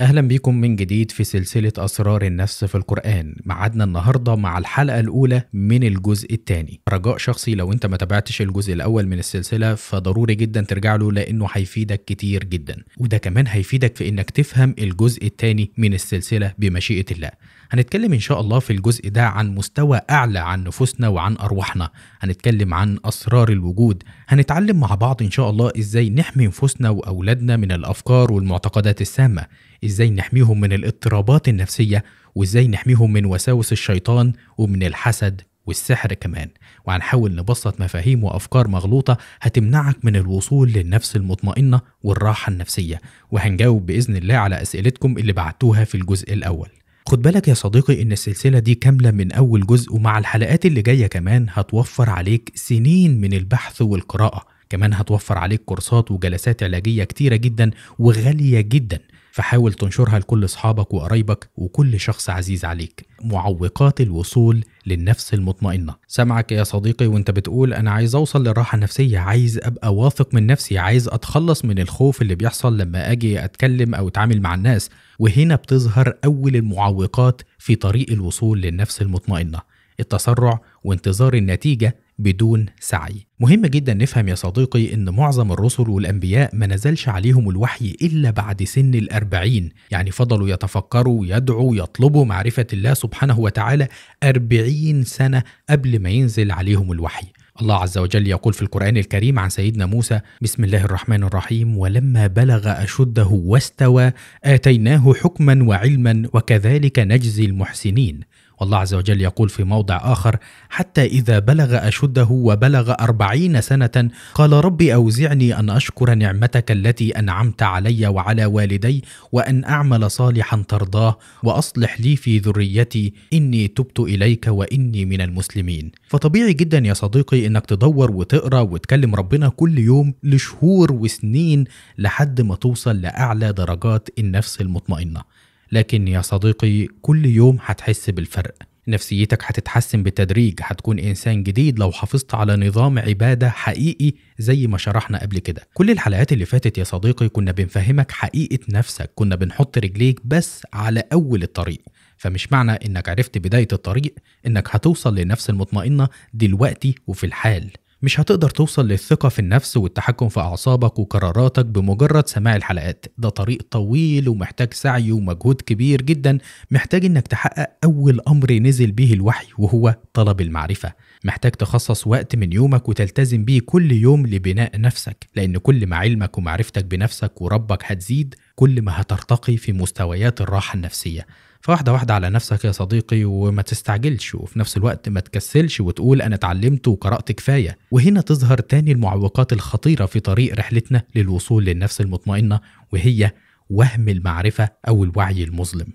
أهلا بيكم من جديد في سلسلة أسرار النفس في القرآن معادنا النهاردة مع الحلقة الأولى من الجزء الثاني رجاء شخصي لو أنت ما تابعتش الجزء الأول من السلسلة فضروري جدا ترجع له لأنه هيفيدك كتير جدا وده كمان هيفيدك في أنك تفهم الجزء الثاني من السلسلة بمشيئة الله هنتكلم إن شاء الله في الجزء ده عن مستوى أعلى عن نفوسنا وعن أرواحنا هنتكلم عن أسرار الوجود هنتعلم مع بعض إن شاء الله إزاي نحمي نفوسنا وأولادنا من الأفكار والمعتقدات السامة إزاي نحميهم من الاضطرابات النفسية وإزاي نحميهم من وساوس الشيطان ومن الحسد والسحر كمان وهنحاول نبسط مفاهيم وأفكار مغلوطة هتمنعك من الوصول للنفس المطمئنة والراحة النفسية وهنجاوب بإذن الله على أسئلتكم اللي بعتوها في الجزء الأول خد بالك يا صديقي ان السلسلة دي كاملة من اول جزء ومع الحلقات اللي جاية كمان هتوفر عليك سنين من البحث والقراءة كمان هتوفر عليك كورسات وجلسات علاجية كتيرة جدا وغالية جدا فحاول تنشرها لكل أصحابك وقرايبك وكل شخص عزيز عليك معوقات الوصول للنفس المطمئنة سامعك يا صديقي وانت بتقول أنا عايز أوصل للراحة النفسية عايز أبقى واثق من نفسي عايز أتخلص من الخوف اللي بيحصل لما أجي أتكلم أو أتعامل مع الناس وهنا بتظهر أول المعوقات في طريق الوصول للنفس المطمئنة التسرع وانتظار النتيجة بدون سعي مهم جدا نفهم يا صديقي ان معظم الرسل والانبياء ما نزلش عليهم الوحي الا بعد سن الاربعين يعني فضلوا يتفكروا يدعوا يطلبوا معرفة الله سبحانه وتعالى أربعين سنة قبل ما ينزل عليهم الوحي الله عز وجل يقول في القرآن الكريم عن سيدنا موسى بسم الله الرحمن الرحيم ولما بلغ أشده واستوى آتيناه حكما وعلما وكذلك نجزي المحسنين والله عز وجل يقول في موضع آخر حتى إذا بلغ أشده وبلغ أربعين سنة قال رب أوزعني أن أشكر نعمتك التي أنعمت علي وعلى والدي وأن أعمل صالحا ترضاه وأصلح لي في ذريتي إني تبت إليك وإني من المسلمين فطبيعي جدا يا صديقي إنك تدور وتقرأ وتكلم ربنا كل يوم لشهور وسنين لحد ما توصل لأعلى درجات النفس المطمئنة لكن يا صديقي كل يوم هتحس بالفرق نفسيتك هتتحسن بالتدريج هتكون إنسان جديد لو حافظت على نظام عبادة حقيقي زي ما شرحنا قبل كده كل الحلقات اللي فاتت يا صديقي كنا بنفهمك حقيقة نفسك كنا بنحط رجليك بس على أول الطريق فمش معنى انك عرفت بداية الطريق انك هتوصل لنفس المطمئنة دلوقتي وفي الحال مش هتقدر توصل للثقة في النفس والتحكم في أعصابك وقراراتك بمجرد سماع الحلقات، ده طريق طويل ومحتاج سعي ومجهود كبير جدا، محتاج إنك تحقق أول أمر نزل به الوحي وهو طلب المعرفة، محتاج تخصص وقت من يومك وتلتزم بيه كل يوم لبناء نفسك، لأن كل ما علمك ومعرفتك بنفسك وربك هتزيد، كل ما هترتقي في مستويات الراحة النفسية، فواحده واحده على نفسك يا صديقي وما تستعجلش وفي نفس الوقت ما تكسلش وتقول انا اتعلمت وقرات كفايه وهنا تظهر تاني المعوقات الخطيره في طريق رحلتنا للوصول للنفس المطمئنه وهي وهم المعرفه او الوعي المظلم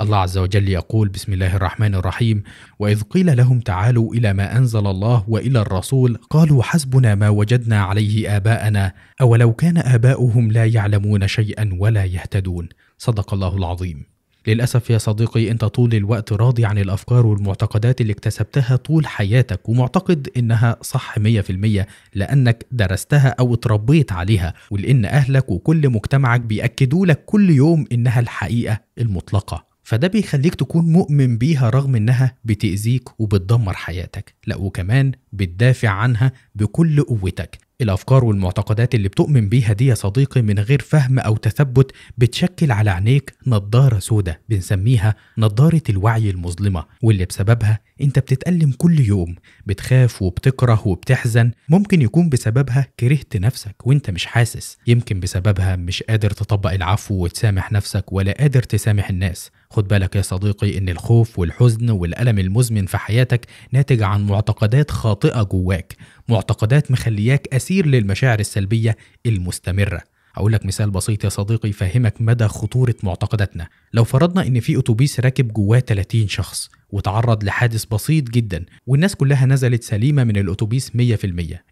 الله عز وجل يقول بسم الله الرحمن الرحيم واذ قيل لهم تعالوا الى ما انزل الله والى الرسول قالوا حسبنا ما وجدنا عليه اباءنا اولو كان اباؤهم لا يعلمون شيئا ولا يهتدون صدق الله العظيم للأسف يا صديقي أنت طول الوقت راضي عن الأفكار والمعتقدات اللي اكتسبتها طول حياتك ومعتقد إنها صح 100% لأنك درستها أو اتربيت عليها ولأن أهلك وكل مجتمعك بيأكدوا لك كل يوم إنها الحقيقة المطلقة فده بيخليك تكون مؤمن بيها رغم انها بتأذيك وبتدمر حياتك، لا وكمان بتدافع عنها بكل قوتك، الأفكار والمعتقدات اللي بتؤمن بيها دي يا صديقي من غير فهم أو تثبت بتشكل على عينيك نضارة سودة بنسميها نضارة الوعي المظلمة واللي بسببها أنت بتتألم كل يوم بتخاف وبتكره وبتحزن ممكن يكون بسببها كرهت نفسك وأنت مش حاسس يمكن بسببها مش قادر تطبق العفو وتسامح نفسك ولا قادر تسامح الناس خد بالك يا صديقي إن الخوف والحزن والألم المزمن في حياتك ناتج عن معتقدات خاطئة جواك معتقدات مخلياك أسير للمشاعر السلبية المستمرة أقول لك مثال بسيط يا صديقي يفهمك مدى خطورة معتقداتنا لو فرضنا إن في أتوبيس راكب جواه 30 شخص وتعرض لحادث بسيط جدا والناس كلها نزلت سليمه من الاتوبيس 100%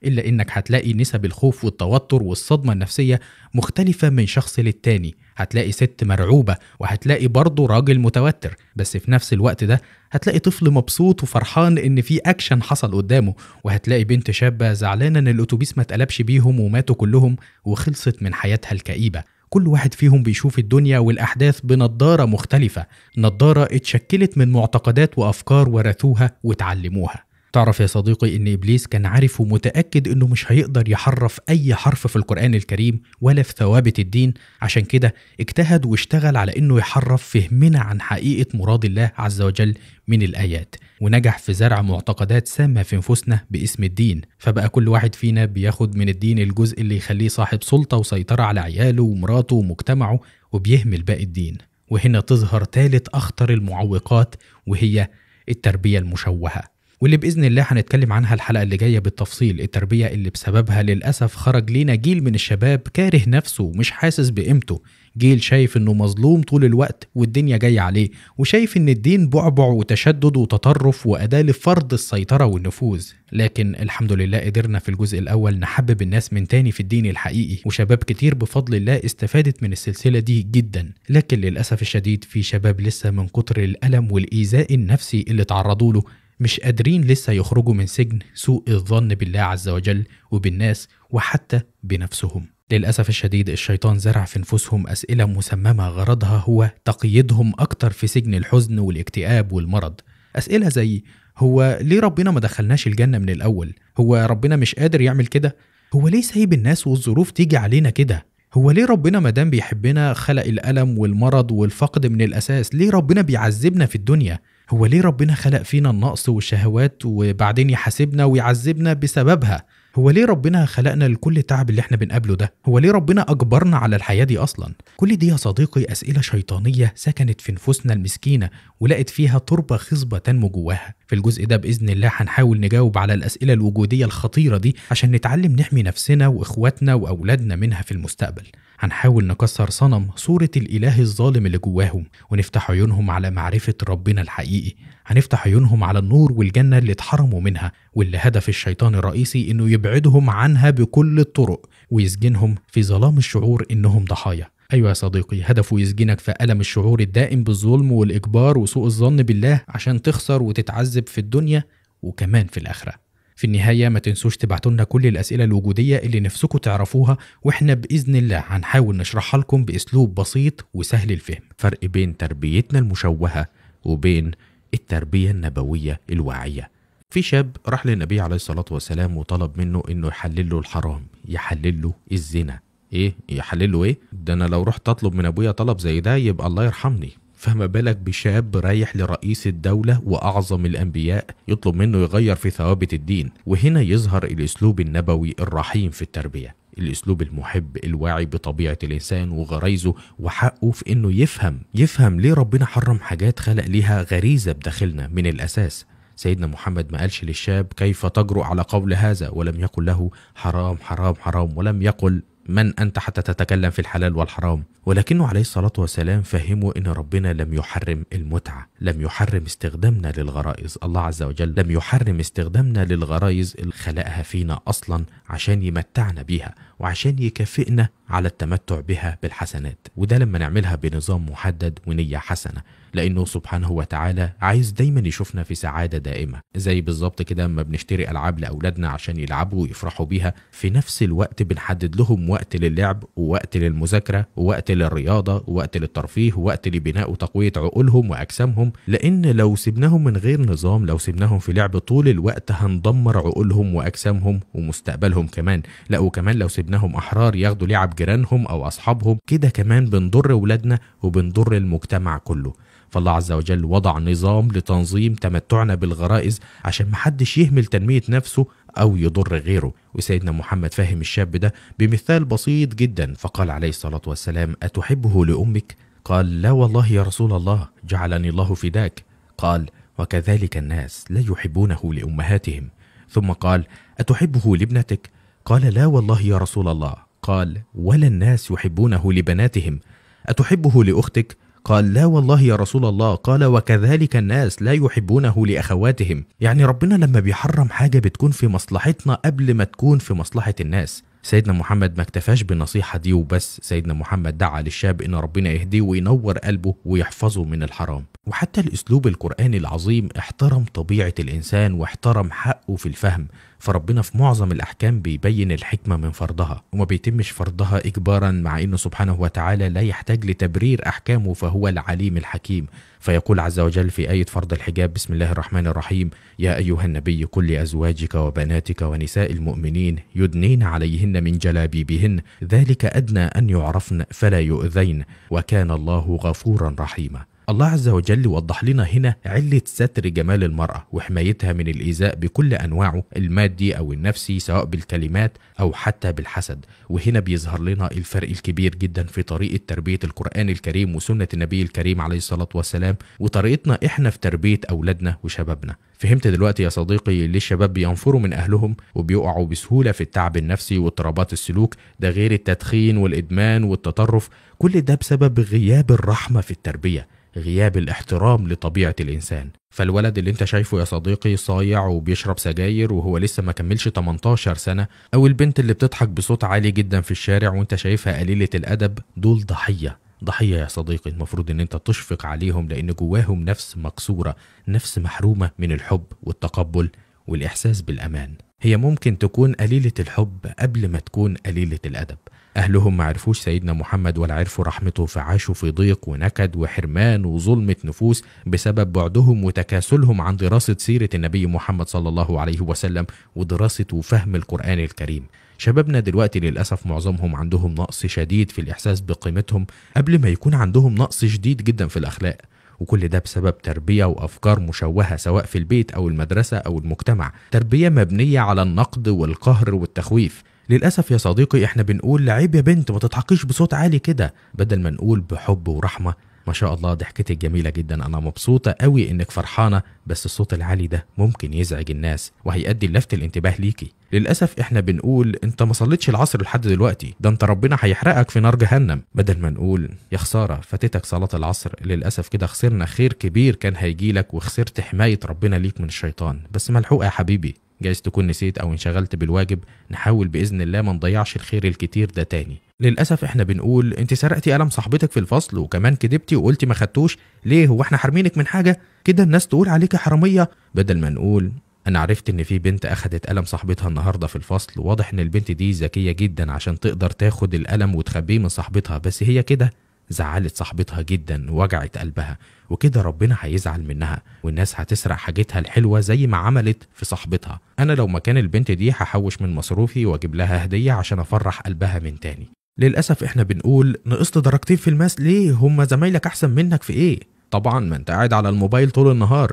الا انك هتلاقي نسب الخوف والتوتر والصدمه النفسيه مختلفه من شخص للتاني هتلاقي ست مرعوبه وهتلاقي برضه راجل متوتر بس في نفس الوقت ده هتلاقي طفل مبسوط وفرحان ان في اكشن حصل قدامه وهتلاقي بنت شابه زعلانه ان الاتوبيس ما اتقلبش بيهم وماتوا كلهم وخلصت من حياتها الكئيبه كل واحد فيهم بيشوف الدنيا والأحداث بنضارة مختلفة نضارة اتشكلت من معتقدات وأفكار ورثوها وتعلموها تعرف يا صديقي ان ابليس كان عارف ومتاكد انه مش هيقدر يحرف اي حرف في القران الكريم ولا في ثوابت الدين عشان كده اجتهد واشتغل على انه يحرف فهمنا عن حقيقه مراد الله عز وجل من الايات ونجح في زرع معتقدات سامه في نفوسنا باسم الدين فبقى كل واحد فينا بياخد من الدين الجزء اللي يخليه صاحب سلطه وسيطره على عياله ومراته ومجتمعه وبيهمل باقي الدين وهنا تظهر ثالث اخطر المعوقات وهي التربيه المشوهه واللي باذن الله هنتكلم عنها الحلقه اللي جايه بالتفصيل التربيه اللي بسببها للاسف خرج لينا جيل من الشباب كاره نفسه ومش حاسس بقيمته جيل شايف انه مظلوم طول الوقت والدنيا جايه عليه وشايف ان الدين بعبع وتشدد وتطرف واداه لفرض السيطره والنفوذ لكن الحمد لله قدرنا في الجزء الاول نحبب الناس من تاني في الدين الحقيقي وشباب كتير بفضل الله استفادت من السلسله دي جدا لكن للاسف الشديد في شباب لسه من كتر الالم والايذاء النفسي اللي تعرضوا له مش قادرين لسه يخرجوا من سجن سوء الظن بالله عز وجل وبالناس وحتى بنفسهم للأسف الشديد الشيطان زرع في نفوسهم أسئلة مسممة غرضها هو تقييدهم أكتر في سجن الحزن والاكتئاب والمرض أسئلة زي هو ليه ربنا ما دخلناش الجنة من الأول؟ هو ربنا مش قادر يعمل كده؟ هو ليه سايب الناس والظروف تيجي علينا كده؟ هو ليه ربنا ما دام بيحبنا خلق الألم والمرض والفقد من الأساس؟ ليه ربنا بيعذبنا في الدنيا؟ هو ليه ربنا خلق فينا النقص والشهوات وبعدين يحاسبنا ويعذبنا بسببها هو ليه ربنا خلقنا لكل التعب اللي احنا بنقابله ده هو ليه ربنا اجبرنا على الحياه دي اصلا كل دي يا صديقي اسئله شيطانيه سكنت في نفوسنا المسكينه ولقت فيها تربه خصبه تنمو جواها في الجزء ده باذن الله هنحاول نجاوب على الاسئله الوجوديه الخطيره دي عشان نتعلم نحمي نفسنا واخواتنا واولادنا منها في المستقبل هنحاول نكسر صنم صوره الاله الظالم اللي جواهم ونفتح عيونهم على معرفه ربنا الحقيقي هنفتح عيونهم على النور والجنة اللي اتحرموا منها واللي هدف الشيطان الرئيسي إنه يبعدهم عنها بكل الطرق ويسجنهم في ظلام الشعور إنهم ضحايا أيوة يا صديقي هدفه يسجنك في ألم الشعور الدائم بالظلم والإجبار وسوء الظن بالله عشان تخسر وتتعذب في الدنيا وكمان في الآخرة في النهاية ما تنسوش تبعتوا لنا كل الأسئلة الوجودية اللي نفسكم تعرفوها وإحنا بإذن الله هنحاول نشرحها لكم بأسلوب بسيط وسهل الفهم فرق بين تربيتنا المشوهة وبين التربية النبوية الواعية في شاب راح للنبي عليه الصلاة والسلام وطلب منه انه يحلل له الحرام يحلل له الزنا ايه يحلل له ايه ده انا لو رحت اطلب من ابويا طلب زي ده يبقى الله يرحمني فما بالك بشاب رايح لرئيس الدولة وأعظم الأنبياء يطلب منه يغير في ثوابت الدين وهنا يظهر الأسلوب النبوي الرحيم في التربية الاسلوب المحب الواعي بطبيعه الانسان وغرايزه وحقه في انه يفهم يفهم ليه ربنا حرم حاجات خلق ليها غريزه بداخلنا من الاساس سيدنا محمد ما قالش للشاب كيف تجرؤ على قول هذا ولم يقل له حرام حرام حرام ولم يقل من أنت حتى تتكلم في الحلال والحرام ولكنه عليه الصلاة والسلام فهمه أن ربنا لم يحرم المتعة لم يحرم استخدامنا للغرائز الله عز وجل لم يحرم استخدامنا للغرائز اللي خلقها فينا أصلا عشان يمتعنا بيها وعشان يكافئنا على التمتع بها بالحسنات وده لما نعملها بنظام محدد ونية حسنة لأنه سبحانه وتعالى عايز دايما يشوفنا في سعادة دائمة زي بالظبط كده ما بنشتري ألعاب لأولادنا عشان يلعبوا ويفرحوا بيها في نفس الوقت بنحدد لهم وقت للعب ووقت للمذاكرة ووقت للرياضة ووقت للترفيه ووقت لبناء وتقوية عقولهم وأجسامهم لأن لو سيبناهم من غير نظام لو سيبناهم في لعب طول الوقت هندمر عقولهم وأجسامهم ومستقبلهم كمان لا وكمان لو سبنا انهم احرار ياخدوا لعب جيرانهم او اصحابهم كده كمان بنضر ولادنا وبنضر المجتمع كله فالله عز وجل وضع نظام لتنظيم تمتعنا بالغرائز عشان محدش يهمل تنمية نفسه أو يضر غيره وسيدنا محمد فهم الشاب ده بمثال بسيط جدا فقال عليه الصلاة والسلام أتحبه لأمك؟ قال لا والله يا رسول الله جعلني الله فداك قال وكذلك الناس لا يحبونه لأمهاتهم ثم قال أتحبه لابنتك؟ قال لا والله يا رسول الله قال ولا الناس يحبونه لبناتهم أتحبه لأختك؟ قال لا والله يا رسول الله قال وكذلك الناس لا يحبونه لأخواتهم يعني ربنا لما بيحرم حاجة بتكون في مصلحتنا قبل ما تكون في مصلحة الناس سيدنا محمد ما اكتفاش بالنصيحة دي وبس سيدنا محمد دعا للشاب إن ربنا يهديه وينور قلبه ويحفظه من الحرام وحتى الأسلوب القرآني العظيم احترم طبيعة الإنسان واحترم حقه في الفهم فربنا في معظم الأحكام بيبين الحكمة من فرضها وما بيتمش فرضها إجبارا مع أنه سبحانه وتعالى لا يحتاج لتبرير أحكامه فهو العليم الحكيم فيقول عز وجل في آية فرض الحجاب بسم الله الرحمن الرحيم يا أيها النبي كل أزواجك وبناتك ونساء المؤمنين يدنين عليهن من جلابيبهن ذلك أدنى أن يعرفن فلا يؤذين وكان الله غفورا رحيما الله عز وجل وضح لنا هنا علة ستر جمال المرأة وحمايتها من الإيذاء بكل أنواعه المادي أو النفسي سواء بالكلمات أو حتى بالحسد وهنا بيظهر لنا الفرق الكبير جدا في طريقة تربية القرآن الكريم وسنة النبي الكريم عليه الصلاة والسلام وطريقتنا إحنا في تربية أولادنا وشبابنا فهمت دلوقتي يا صديقي ليه الشباب بينفروا من أهلهم وبيقعوا بسهولة في التعب النفسي واضطرابات السلوك ده غير التدخين والإدمان والتطرف كل ده بسبب غياب الرحمة في التربية غياب الاحترام لطبيعه الانسان فالولد اللي انت شايفه يا صديقي صايع وبيشرب سجاير وهو لسه ما كملش 18 سنه او البنت اللي بتضحك بصوت عالي جدا في الشارع وانت شايفها قليله الادب دول ضحيه ضحية يا صديقي المفروض ان انت تشفق عليهم لان جواهم نفس مكسورة نفس محرومة من الحب والتقبل والإحساس بالأمان هي ممكن تكون قليلة الحب قبل ما تكون قليلة الأدب أهلهم ما عرفوش سيدنا محمد ولا عرفوا رحمته فعاشوا في ضيق ونكد وحرمان وظلمة نفوس بسبب بعدهم وتكاسلهم عن دراسة سيرة النبي محمد صلى الله عليه وسلم ودراسة وفهم القرآن الكريم شبابنا دلوقتي للأسف معظمهم عندهم نقص شديد في الإحساس بقيمتهم قبل ما يكون عندهم نقص شديد جدا في الأخلاق وكل ده بسبب تربية وأفكار مشوهة سواء في البيت أو المدرسة أو المجتمع تربية مبنية على النقد والقهر والتخويف للأسف يا صديقي احنا بنقول لعيب يا بنت ما تضحكيش بصوت عالي كده بدل ما نقول بحب ورحمة ما شاء الله ضحكتك جميلة جدا أنا مبسوطة قوي إنك فرحانة بس الصوت العالي ده ممكن يزعج الناس وهيؤدي لفت الانتباه ليكي للأسف إحنا بنقول أنت ما صليتش العصر لحد دلوقتي ده أنت ربنا هيحرقك في نار جهنم بدل ما نقول يا خسارة فاتتك صلاة العصر للأسف كده خسرنا خير كبير كان هيجيلك وخسرت حماية ربنا ليك من الشيطان بس ملحوقة يا حبيبي جايز تكون نسيت او انشغلت بالواجب نحاول باذن الله ما نضيعش الخير الكتير ده تاني للاسف احنا بنقول انت سرقتي قلم صاحبتك في الفصل وكمان كدبتي وقلتي ما خدتوش ليه هو احنا حارمينك من حاجه كده الناس تقول عليك حراميه بدل ما نقول انا عرفت ان في بنت اخدت قلم صاحبتها النهارده في الفصل واضح ان البنت دي ذكيه جدا عشان تقدر تاخد القلم وتخبيه من صاحبتها بس هي كده زعلت صاحبتها جدا ووجعت قلبها وكده ربنا هيزعل منها والناس هتسرق حاجتها الحلوه زي ما عملت في صاحبتها انا لو مكان البنت دي هحوش من مصروفي واجيب لها هديه عشان افرح قلبها من تاني للاسف احنا بنقول نقصت درجتين في الماس ليه هما زمايلك احسن منك في ايه طبعا ما انت قاعد على الموبايل طول النهار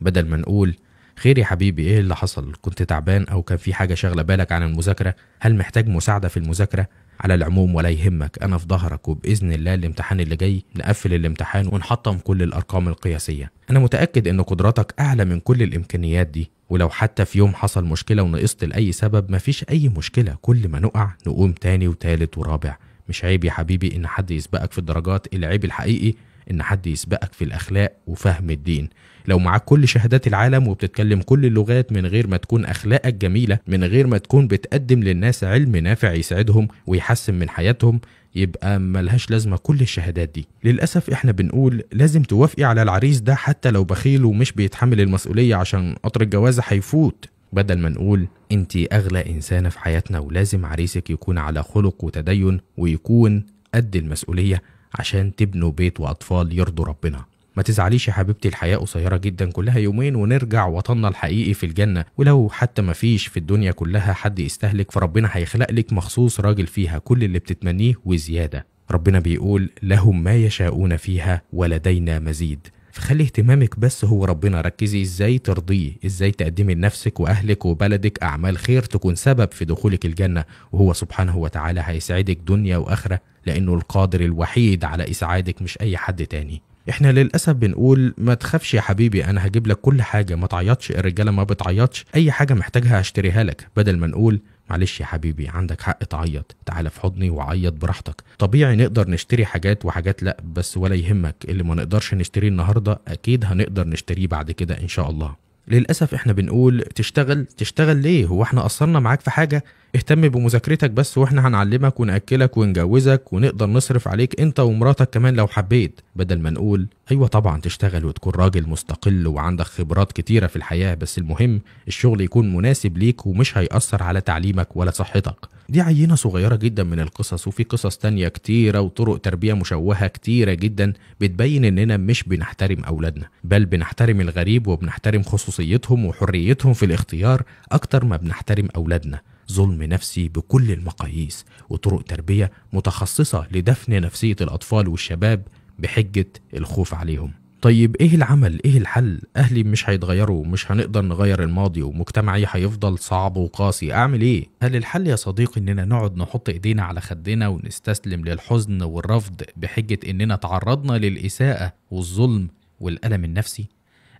بدل ما نقول خير يا حبيبي ايه اللي حصل كنت تعبان او كان في حاجه شاغله بالك عن المذاكره هل محتاج مساعده في المذاكره على العموم ولا يهمك انا في ظهرك وباذن الله الامتحان اللي جاي نقفل الامتحان ونحطم كل الارقام القياسيه انا متاكد ان قدراتك اعلى من كل الامكانيات دي ولو حتى في يوم حصل مشكله ونقصت لاي سبب مفيش اي مشكله كل ما نقع نقوم تاني وتالت ورابع مش عيب يا حبيبي ان حد يسبقك في الدرجات العيب الحقيقي ان حد يسبقك في الاخلاق وفهم الدين لو معاك كل شهادات العالم وبتتكلم كل اللغات من غير ما تكون اخلاقك جميله من غير ما تكون بتقدم للناس علم نافع يساعدهم ويحسن من حياتهم يبقى ملهاش لازمه كل الشهادات دي للاسف احنا بنقول لازم توافقي على العريس ده حتى لو بخيل ومش بيتحمل المسؤوليه عشان قطر الجوازه هيفوت بدل ما نقول انت اغلى انسانه في حياتنا ولازم عريسك يكون على خلق وتدين ويكون قد المسؤوليه عشان تبنوا بيت وأطفال يرضوا ربنا ما تزعليش يا حبيبتي الحياة قصيرة جدا كلها يومين ونرجع وطننا الحقيقي في الجنة ولو حتى ما فيش في الدنيا كلها حد يستهلك فربنا هيخلق لك مخصوص راجل فيها كل اللي بتتمنيه وزيادة ربنا بيقول لهم ما يشاءون فيها ولدينا مزيد فخلي اهتمامك بس هو ربنا ركزي ازاي ترضيه ازاي تقدمي لنفسك واهلك وبلدك اعمال خير تكون سبب في دخولك الجنه وهو سبحانه وتعالى هيسعدك دنيا واخره لانه القادر الوحيد على اسعادك مش اي حد تاني احنا للاسف بنقول ما تخافش يا حبيبي انا هجيب لك كل حاجه ما تعيطش الرجاله ما بتعيطش اي حاجه محتاجها هشتريها لك بدل ما نقول معلش يا حبيبي عندك حق تعيط تعال في حضني وعيط براحتك طبيعي نقدر نشتري حاجات وحاجات لا بس ولا يهمك اللي ما نقدرش نشتريه النهارده اكيد هنقدر نشتريه بعد كده ان شاء الله للاسف احنا بنقول تشتغل تشتغل ليه هو احنا قصرنا معاك في حاجه اهتم بمذاكرتك بس واحنا هنعلمك ونأكلك ونجوزك ونقدر نصرف عليك انت ومراتك كمان لو حبيت بدل ما نقول ايوه طبعا تشتغل وتكون راجل مستقل وعندك خبرات كتيره في الحياه بس المهم الشغل يكون مناسب ليك ومش هيأثر على تعليمك ولا صحتك دي عينه صغيره جدا من القصص وفي قصص تانية كتيره وطرق تربيه مشوهه كتيره جدا بتبين اننا مش بنحترم اولادنا بل بنحترم الغريب وبنحترم خصوصيتهم وحريتهم في الاختيار اكتر ما بنحترم اولادنا ظلم نفسي بكل المقاييس وطرق تربية متخصصة لدفن نفسية الأطفال والشباب بحجة الخوف عليهم طيب ايه العمل ايه الحل اهلي مش هيتغيروا مش هنقدر نغير الماضي ومجتمعي هيفضل صعب وقاسي اعمل ايه هل الحل يا صديقي اننا نقعد نحط ايدينا على خدنا ونستسلم للحزن والرفض بحجة اننا تعرضنا للاساءة والظلم والالم النفسي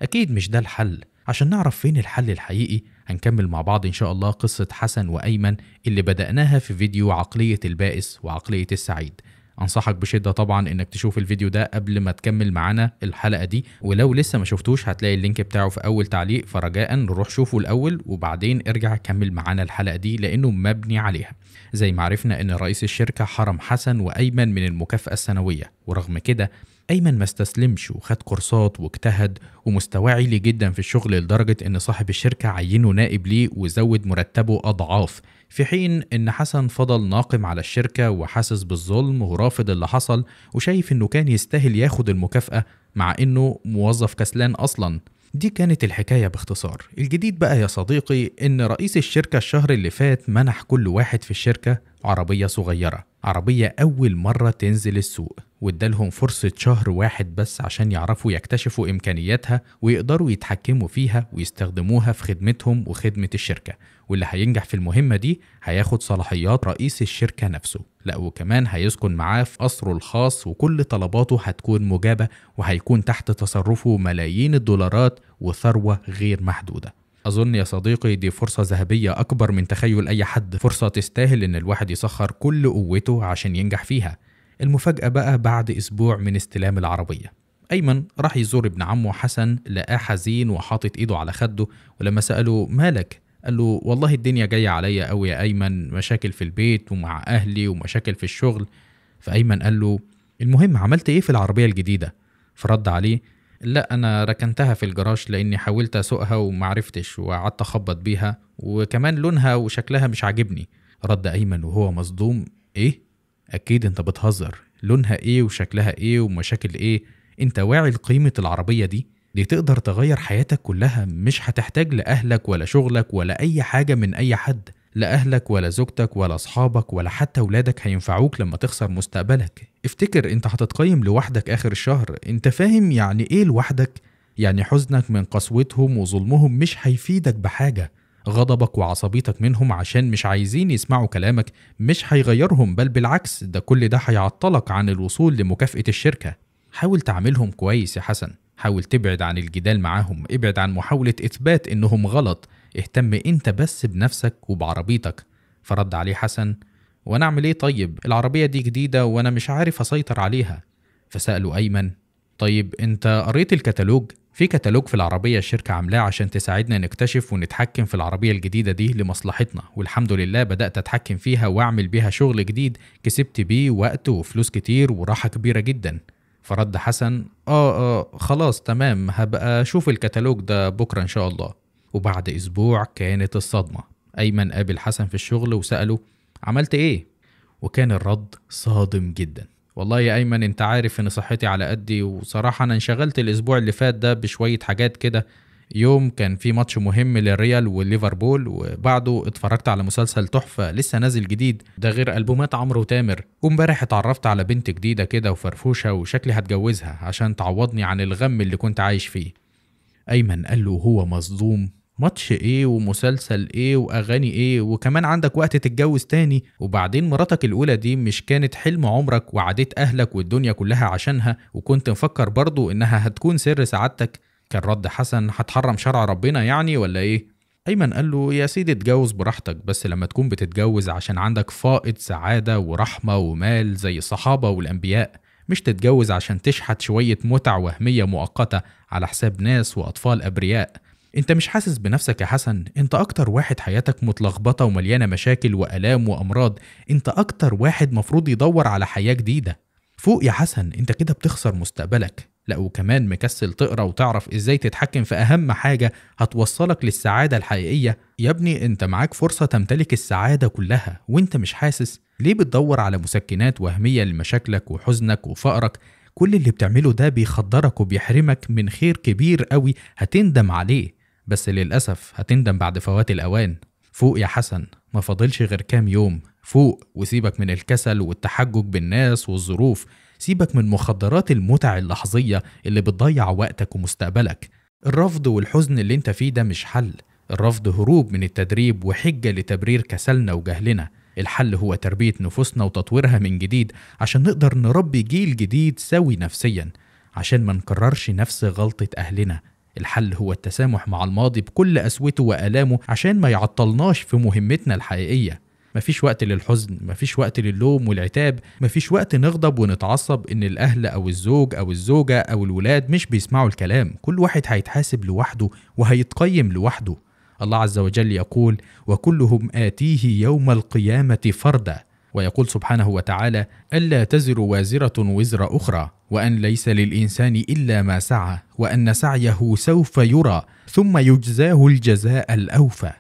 اكيد مش ده الحل عشان نعرف فين الحل الحقيقي هنكمل مع بعض إن شاء الله قصة حسن وأيمن اللي بدأناها في فيديو عقلية البائس وعقلية السعيد انصحك بشده طبعا انك تشوف الفيديو ده قبل ما تكمل معانا الحلقه دي ولو لسه ما شفتوش هتلاقي اللينك بتاعه في اول تعليق فرجاء روح شوفه الاول وبعدين ارجع كمل معانا الحلقه دي لانه مبني عليها زي ما عرفنا ان رئيس الشركه حرم حسن وايمن من المكافاه السنويه ورغم كده أيمن ما استسلمش وخد كورسات واجتهد ومستواه عالي جدا في الشغل لدرجة إن صاحب الشركة عينه نائب ليه وزود مرتبه أضعاف في حين إن حسن فضل ناقم على الشركة وحاسس بالظلم ورافض اللي حصل وشايف إنه كان يستاهل ياخد المكافأة مع إنه موظف كسلان أصلاً دي كانت الحكاية باختصار الجديد بقى يا صديقي إن رئيس الشركة الشهر اللي فات منح كل واحد في الشركة عربية صغيرة عربية أول مرة تنزل السوق وادالهم فرصة شهر واحد بس عشان يعرفوا يكتشفوا إمكانياتها ويقدروا يتحكموا فيها ويستخدموها في خدمتهم وخدمة الشركة واللي هينجح في المهمة دي هياخد صلاحيات رئيس الشركة نفسه لا وكمان هيسكن معاه في قصره الخاص وكل طلباته هتكون مجابة وهيكون تحت تصرفه ملايين الدولارات وثروة غير محدودة أظن يا صديقي دي فرصة ذهبية أكبر من تخيل أي حد فرصة تستاهل إن الواحد يسخر كل قوته عشان ينجح فيها المفاجأة بقى بعد أسبوع من استلام العربية أيمن راح يزور ابن عمه حسن لقاه حزين وحاطط إيده على خده ولما سأله مالك قال له والله الدنيا جاية عليا أوي يا أيمن مشاكل في البيت ومع أهلي ومشاكل في الشغل فأيمن قال له المهم عملت إيه في العربية الجديدة فرد عليه لا انا ركنتها في الجراج لاني حاولت اسوقها ومعرفتش وقعدت اخبط بيها وكمان لونها وشكلها مش عاجبني رد ايمن وهو مصدوم ايه اكيد انت بتهزر لونها ايه وشكلها ايه ومشاكل ايه انت واعي لقيمه العربيه دي دي تقدر تغير حياتك كلها مش هتحتاج لاهلك ولا شغلك ولا اي حاجه من اي حد لا اهلك ولا زوجتك ولا اصحابك ولا حتى ولادك هينفعوك لما تخسر مستقبلك افتكر انت هتتقيم لوحدك اخر الشهر انت فاهم يعني ايه لوحدك يعني حزنك من قسوتهم وظلمهم مش هيفيدك بحاجه غضبك وعصبيتك منهم عشان مش عايزين يسمعوا كلامك مش هيغيرهم بل بالعكس ده كل ده هيعطلك عن الوصول لمكافأة الشركة حاول تعاملهم كويس يا حسن حاول تبعد عن الجدال معاهم ابعد عن محاولة إثبات إنهم غلط اهتم أنت بس بنفسك وبعربيتك فرد عليه حسن وانا اعمل ايه طيب العربيه دي جديده وانا مش عارف اسيطر عليها فسالوا ايمن طيب انت قريت الكتالوج في كتالوج في العربيه الشركه عاملاه عشان تساعدنا نكتشف ونتحكم في العربيه الجديده دي لمصلحتنا والحمد لله بدات اتحكم فيها واعمل بيها شغل جديد كسبت بيه وقت وفلوس كتير وراحه كبيره جدا فرد حسن اه اه خلاص تمام هبقى اشوف الكتالوج ده بكره ان شاء الله وبعد اسبوع كانت الصدمه ايمن قابل حسن في الشغل وساله عملت ايه وكان الرد صادم جدا والله يا ايمن انت عارف ان صحتي على قدي وصراحه انا انشغلت الاسبوع اللي فات ده بشويه حاجات كده يوم كان في ماتش مهم للريال والليفربول وبعده اتفرجت على مسلسل تحفه لسه نازل جديد ده غير البومات عمرو تامر وامبارح اتعرفت على بنت جديده كده وفرفوشه وشكلي هتجوزها عشان تعوضني عن الغم اللي كنت عايش فيه ايمن قال له هو مصدوم ماتش ايه ومسلسل ايه واغاني ايه وكمان عندك وقت تتجوز تاني وبعدين مراتك الاولى دي مش كانت حلم عمرك وعديت اهلك والدنيا كلها عشانها وكنت مفكر برضو انها هتكون سر سعادتك كان رد حسن هتحرم شرع ربنا يعني ولا ايه ايمن قال له يا سيدي اتجوز براحتك بس لما تكون بتتجوز عشان عندك فائض سعاده ورحمه ومال زي الصحابه والانبياء مش تتجوز عشان تشحت شويه متع وهميه مؤقته على حساب ناس واطفال ابرياء انت مش حاسس بنفسك يا حسن انت اكتر واحد حياتك متلخبطه ومليانه مشاكل والام وامراض انت اكتر واحد مفروض يدور على حياه جديده فوق يا حسن انت كده بتخسر مستقبلك لا وكمان مكسل تقرا وتعرف ازاي تتحكم في اهم حاجه هتوصلك للسعاده الحقيقيه يا ابني انت معاك فرصه تمتلك السعاده كلها وانت مش حاسس ليه بتدور على مسكنات وهميه لمشاكلك وحزنك وفقرك كل اللي بتعمله ده بيخدرك وبيحرمك من خير كبير قوي هتندم عليه بس للأسف هتندم بعد فوات الأوان فوق يا حسن ما فاضلش غير كام يوم فوق وسيبك من الكسل والتحجج بالناس والظروف سيبك من مخدرات المتع اللحظية اللي بتضيع وقتك ومستقبلك الرفض والحزن اللي انت فيه ده مش حل الرفض هروب من التدريب وحجة لتبرير كسلنا وجهلنا الحل هو تربية نفوسنا وتطويرها من جديد عشان نقدر نربي جيل جديد سوي نفسيا عشان ما نكررش نفس غلطة أهلنا الحل هو التسامح مع الماضي بكل قسوته وآلامه عشان ما يعطلناش في مهمتنا الحقيقية مفيش وقت للحزن مفيش وقت للوم والعتاب مفيش وقت نغضب ونتعصب ان الاهل او الزوج او الزوجة او الولاد مش بيسمعوا الكلام كل واحد هيتحاسب لوحده وهيتقيم لوحده الله عز وجل يقول وكلهم آتيه يوم القيامة فردا ويقول سبحانه وتعالى الا تزر وازره وزر اخرى وان ليس للانسان الا ما سعى وان سعيه سوف يرى ثم يجزاه الجزاء الاوفى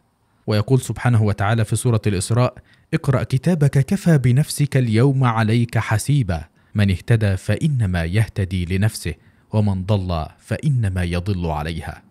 ويقول سبحانه وتعالى في سوره الاسراء اقرا كتابك كفى بنفسك اليوم عليك حسيبا من اهتدى فانما يهتدي لنفسه ومن ضل فانما يضل عليها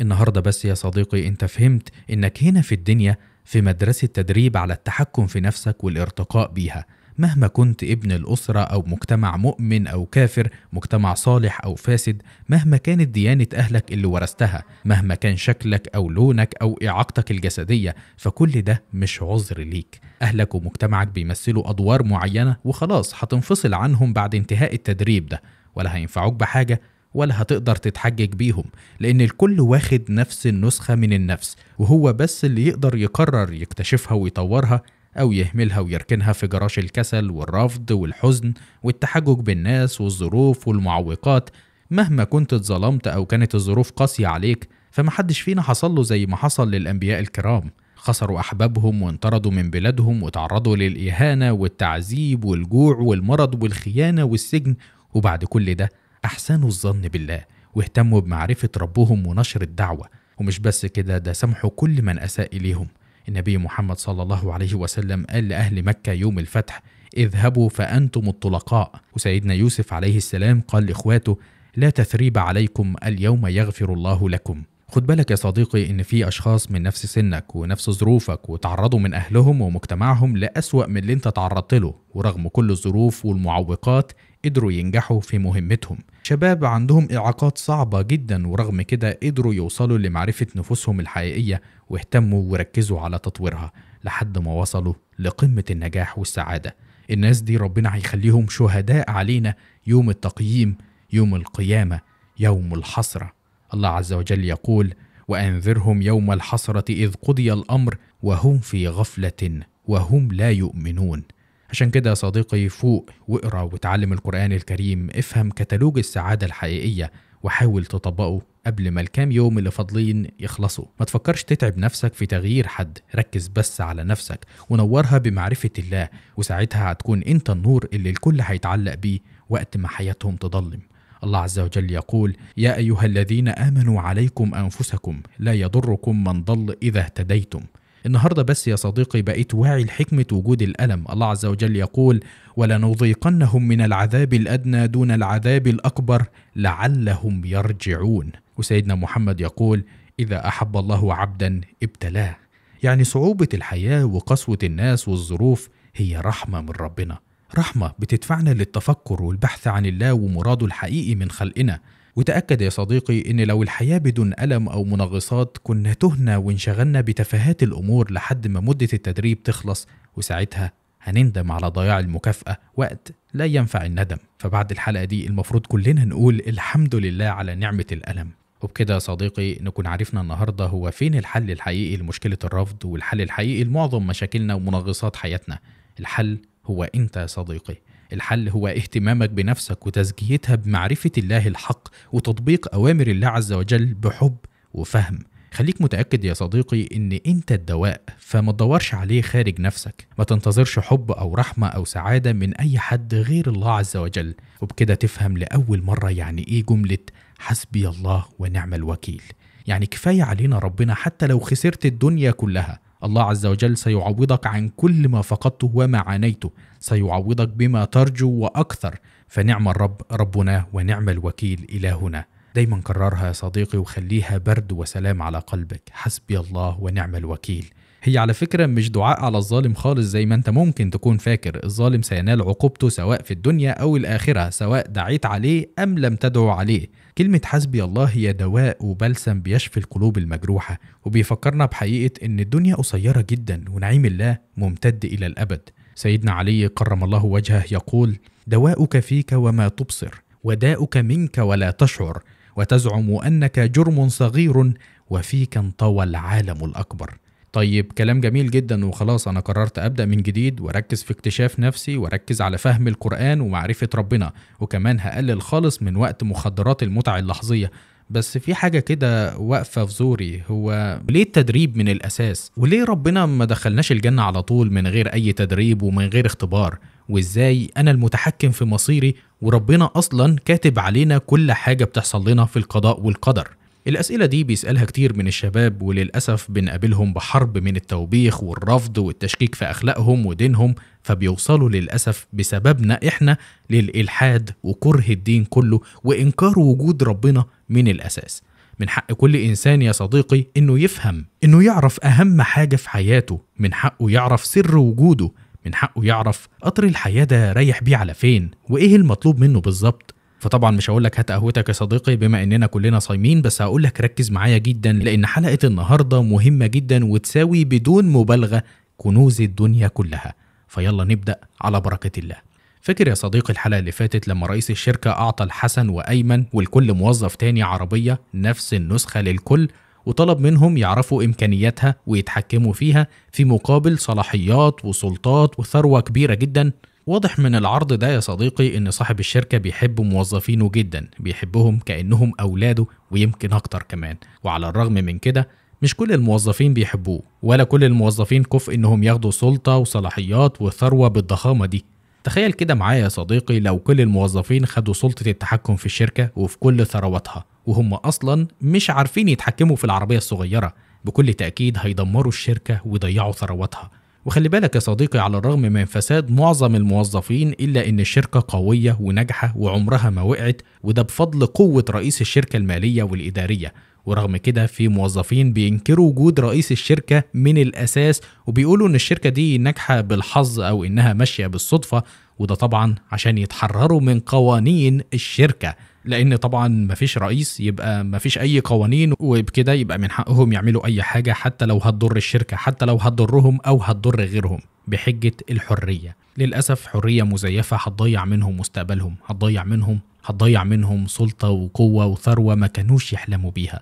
النهارده بس يا صديقي انت فهمت انك هنا في الدنيا في مدرسة تدريب على التحكم في نفسك والارتقاء بيها مهما كنت ابن الأسرة أو مجتمع مؤمن أو كافر مجتمع صالح أو فاسد مهما كانت ديانة أهلك اللي ورثتها مهما كان شكلك أو لونك أو إعاقتك الجسدية فكل ده مش عذر ليك أهلك ومجتمعك بيمثلوا أدوار معينة وخلاص هتنفصل عنهم بعد انتهاء التدريب ده ولا هينفعوك بحاجة ولا هتقدر تتحجج بيهم لأن الكل واخد نفس النسخة من النفس وهو بس اللي يقدر يقرر يكتشفها ويطورها أو يهملها ويركنها في جراش الكسل والرفض والحزن والتحجج بالناس والظروف والمعوقات مهما كنت اتظلمت أو كانت الظروف قاسية عليك فمحدش فينا حصل له زي ما حصل للأنبياء الكرام خسروا أحبابهم وانطردوا من بلادهم وتعرضوا للإهانة والتعذيب والجوع والمرض والخيانة والسجن وبعد كل ده أحسنوا الظن بالله واهتموا بمعرفة ربهم ونشر الدعوة ومش بس كده ده سامحوا كل من أساء إليهم النبي محمد صلى الله عليه وسلم قال لأهل مكة يوم الفتح اذهبوا فأنتم الطلقاء وسيدنا يوسف عليه السلام قال لإخواته لا تثريب عليكم اليوم يغفر الله لكم خد بالك يا صديقي ان في اشخاص من نفس سنك ونفس ظروفك وتعرضوا من اهلهم ومجتمعهم لاسوا من اللي انت تعرضت له ورغم كل الظروف والمعوقات قدروا ينجحوا في مهمتهم شباب عندهم اعاقات صعبه جدا ورغم كده قدروا يوصلوا لمعرفه نفوسهم الحقيقيه واهتموا وركزوا على تطويرها لحد ما وصلوا لقمه النجاح والسعاده الناس دي ربنا هيخليهم شهداء علينا يوم التقييم يوم القيامه يوم الحسره الله عز وجل يقول وانذرهم يوم الحسره اذ قضي الامر وهم في غفله وهم لا يؤمنون عشان كده يا صديقي فوق واقرا وتعلم القران الكريم افهم كتالوج السعاده الحقيقيه وحاول تطبقه قبل ما الكام يوم اللي فاضلين يخلصوا ما تفكرش تتعب نفسك في تغيير حد ركز بس على نفسك ونورها بمعرفة الله وساعتها هتكون انت النور اللي الكل هيتعلق بيه وقت ما حياتهم تضلم الله عز وجل يقول يا ايها الذين امنوا عليكم انفسكم لا يضركم من ضل اذا اهتديتم النهارده بس يا صديقي بقيت واعي لحكمه وجود الالم الله عز وجل يقول ولنذيقنهم من العذاب الادنى دون العذاب الاكبر لعلهم يرجعون وسيدنا محمد يقول اذا احب الله عبدا ابتلاه يعني صعوبه الحياه وقسوه الناس والظروف هي رحمه من ربنا رحمة بتدفعنا للتفكر والبحث عن الله ومراده الحقيقي من خلقنا وتأكد يا صديقي إن لو الحياة بدون ألم أو منغصات كنا تهنا وانشغلنا بتفاهات الأمور لحد ما مدة التدريب تخلص وساعتها هنندم على ضياع المكافأة وقت لا ينفع الندم فبعد الحلقة دي المفروض كلنا نقول الحمد لله على نعمة الألم وبكده يا صديقي نكون عرفنا النهارده هو فين الحل الحقيقي لمشكلة الرفض والحل الحقيقي لمعظم مشاكلنا ومنغصات حياتنا الحل هو أنت يا صديقي الحل هو اهتمامك بنفسك وتزكيتها بمعرفة الله الحق وتطبيق أوامر الله عز وجل بحب وفهم خليك متأكد يا صديقي إن أنت الدواء فما تدورش عليه خارج نفسك ما تنتظرش حب أو رحمة أو سعادة من أي حد غير الله عز وجل وبكده تفهم لأول مرة يعني إيه جملة حسبي الله ونعم الوكيل يعني كفاية علينا ربنا حتى لو خسرت الدنيا كلها الله عز وجل سيعوضك عن كل ما فقدته وما عانيته سيعوضك بما ترجو وأكثر فنعم الرب ربنا ونعم الوكيل إلهنا دايما كررها يا صديقي وخليها برد وسلام على قلبك حسبي الله ونعم الوكيل هي على فكرة مش دعاء على الظالم خالص زي ما انت ممكن تكون فاكر الظالم سينال عقوبته سواء في الدنيا أو الآخرة سواء دعيت عليه أم لم تدعو عليه كلمة حسبي الله هي دواء وبلسم بيشفي القلوب المجروحة وبيفكرنا بحقيقة إن الدنيا قصيرة جدا ونعيم الله ممتد إلى الأبد سيدنا علي كرم الله وجهه يقول دواؤك فيك وما تبصر وداؤك منك ولا تشعر وتزعم أنك جرم صغير وفيك انطوى العالم الأكبر طيب كلام جميل جدا وخلاص انا قررت ابدا من جديد واركز في اكتشاف نفسي واركز على فهم القران ومعرفه ربنا وكمان هقلل خالص من وقت مخدرات المتعه اللحظيه بس في حاجة كده واقفة في زوري هو ليه التدريب من الأساس؟ وليه ربنا ما دخلناش الجنة على طول من غير أي تدريب ومن غير اختبار؟ وإزاي أنا المتحكم في مصيري وربنا أصلا كاتب علينا كل حاجة بتحصل لنا في القضاء والقدر؟ الأسئلة دي بيسألها كتير من الشباب وللأسف بنقابلهم بحرب من التوبيخ والرفض والتشكيك في أخلاقهم ودينهم فبيوصلوا للأسف بسببنا إحنا للإلحاد وكره الدين كله وإنكار وجود ربنا من الأساس من حق كل إنسان يا صديقي إنه يفهم إنه يعرف أهم حاجة في حياته من حقه يعرف سر وجوده من حقه يعرف قطر الحياة ده رايح بيه على فين وإيه المطلوب منه بالظبط فطبعا مش هقول لك هات قهوتك يا صديقي بما اننا كلنا صايمين بس هقول لك ركز معايا جدا لان حلقه النهارده مهمه جدا وتساوي بدون مبالغه كنوز الدنيا كلها فيلا نبدا على بركه الله فاكر يا صديقي الحلقة اللي فاتت لما رئيس الشركة أعطى الحسن وأيمن ولكل موظف تاني عربية نفس النسخة للكل وطلب منهم يعرفوا إمكانياتها ويتحكموا فيها في مقابل صلاحيات وسلطات وثروة كبيرة جدا واضح من العرض ده يا صديقي ان صاحب الشركه بيحب موظفينه جدا بيحبهم كانهم اولاده ويمكن اكتر كمان وعلى الرغم من كده مش كل الموظفين بيحبوه ولا كل الموظفين كفء انهم ياخدوا سلطه وصلاحيات وثروه بالضخامه دي تخيل كده معايا يا صديقي لو كل الموظفين خدوا سلطة التحكم في الشركة وفي كل ثرواتها وهم أصلا مش عارفين يتحكموا في العربية الصغيرة بكل تأكيد هيدمروا الشركة ويضيعوا ثرواتها وخلي بالك يا صديقي على الرغم من فساد معظم الموظفين إلا إن الشركة قوية وناجحة وعمرها ما وقعت وده بفضل قوة رئيس الشركة المالية والإدارية ورغم كده في موظفين بينكروا وجود رئيس الشركة من الأساس وبيقولوا إن الشركة دي ناجحة بالحظ أو إنها ماشية بالصدفة وده طبعا عشان يتحرروا من قوانين الشركة لان طبعا مفيش رئيس يبقى مفيش اي قوانين وبكده يبقى من حقهم يعملوا اي حاجه حتى لو هتضر الشركه حتى لو هتضرهم او هتضر غيرهم بحجه الحريه للاسف حريه مزيفه هتضيع منهم مستقبلهم هتضيع منهم هتضيع منهم سلطه وقوه وثروه ما كانوش يحلموا بيها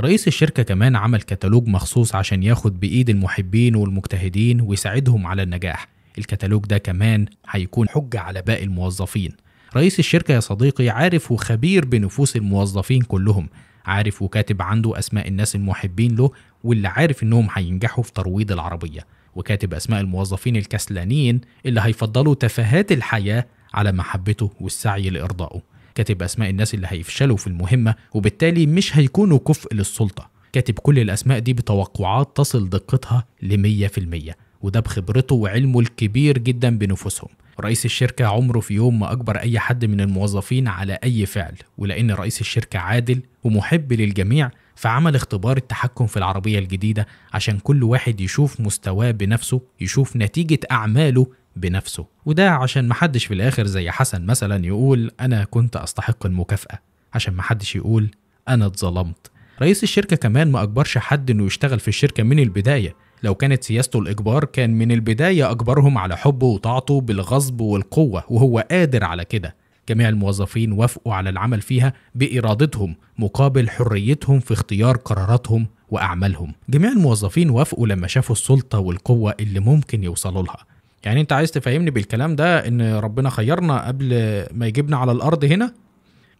رئيس الشركة كمان عمل كتالوج مخصوص عشان ياخد بإيد المحبين والمجتهدين ويساعدهم على النجاح الكتالوج ده كمان هيكون حجة على باقي الموظفين رئيس الشركة يا صديقي عارف وخبير بنفوس الموظفين كلهم عارف وكاتب عنده أسماء الناس المحبين له واللي عارف إنهم هينجحوا في ترويض العربية وكاتب أسماء الموظفين الكسلانين اللي هيفضلوا تفاهات الحياة على محبته والسعي لإرضائه كاتب أسماء الناس اللي هيفشلوا في المهمة وبالتالي مش هيكونوا كفء للسلطة كاتب كل الأسماء دي بتوقعات تصل دقتها في 100% وده بخبرته وعلمه الكبير جدا بنفوسهم رئيس الشركة عمره في يوم ما أجبر أي حد من الموظفين على أي فعل ولأن رئيس الشركة عادل ومحب للجميع فعمل اختبار التحكم في العربية الجديدة عشان كل واحد يشوف مستواه بنفسه يشوف نتيجة أعماله بنفسه وده عشان محدش في الآخر زي حسن مثلا يقول أنا كنت أستحق المكافأة عشان محدش يقول أنا اتظلمت رئيس الشركة كمان ما أجبرش حد إنه يشتغل في الشركة من البداية لو كانت سياسته الإجبار كان من البداية أجبرهم على حبه وطاعته بالغصب والقوة وهو قادر على كده جميع الموظفين وافقوا على العمل فيها بإرادتهم مقابل حريتهم في اختيار قراراتهم وأعمالهم جميع الموظفين وافقوا لما شافوا السلطة والقوة اللي ممكن يوصلوا لها يعني انت عايز تفهمني بالكلام ده ان ربنا خيرنا قبل ما يجيبنا على الارض هنا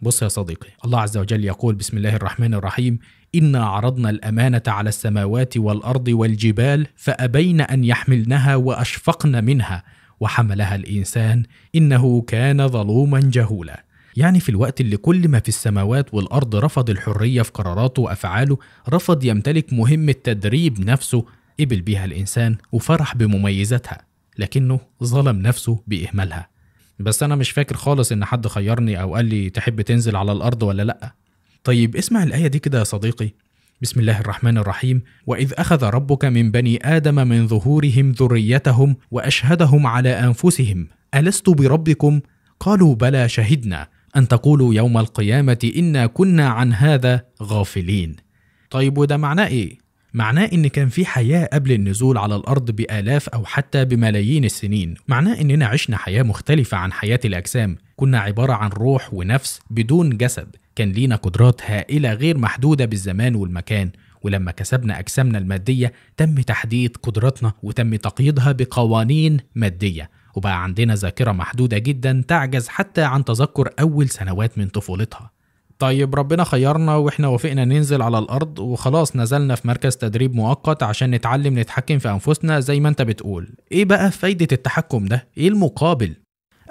بص يا صديقي الله عز وجل يقول بسم الله الرحمن الرحيم انا عرضنا الامانه على السماوات والارض والجبال فابين ان يحملنها واشفقن منها وحملها الانسان انه كان ظلوما جهولا يعني في الوقت اللي كل ما في السماوات والارض رفض الحريه في قراراته وافعاله رفض يمتلك مهمه تدريب نفسه قبل بها الانسان وفرح بمميزاتها لكنه ظلم نفسه باهمالها بس انا مش فاكر خالص ان حد خيرني او قال لي تحب تنزل على الارض ولا لا طيب اسمع الايه دي كده يا صديقي بسم الله الرحمن الرحيم واذ اخذ ربك من بني ادم من ظهورهم ذريتهم واشهدهم على انفسهم الست بربكم قالوا بلى شهدنا ان تقولوا يوم القيامه انا كنا عن هذا غافلين طيب وده معناه ايه معناه إن كان في حياة قبل النزول على الأرض بآلاف أو حتى بملايين السنين، معناه إننا عشنا حياة مختلفة عن حياة الأجسام، كنا عبارة عن روح ونفس بدون جسد، كان لينا قدرات هائلة غير محدودة بالزمان والمكان، ولما كسبنا أجسامنا المادية تم تحديد قدراتنا وتم تقييدها بقوانين مادية، وبقى عندنا ذاكرة محدودة جدا تعجز حتى عن تذكر أول سنوات من طفولتها. طيب ربنا خيرنا واحنا وافقنا ننزل على الارض وخلاص نزلنا في مركز تدريب مؤقت عشان نتعلم نتحكم في انفسنا زي ما انت بتقول ايه بقى فايدة التحكم ده ايه المقابل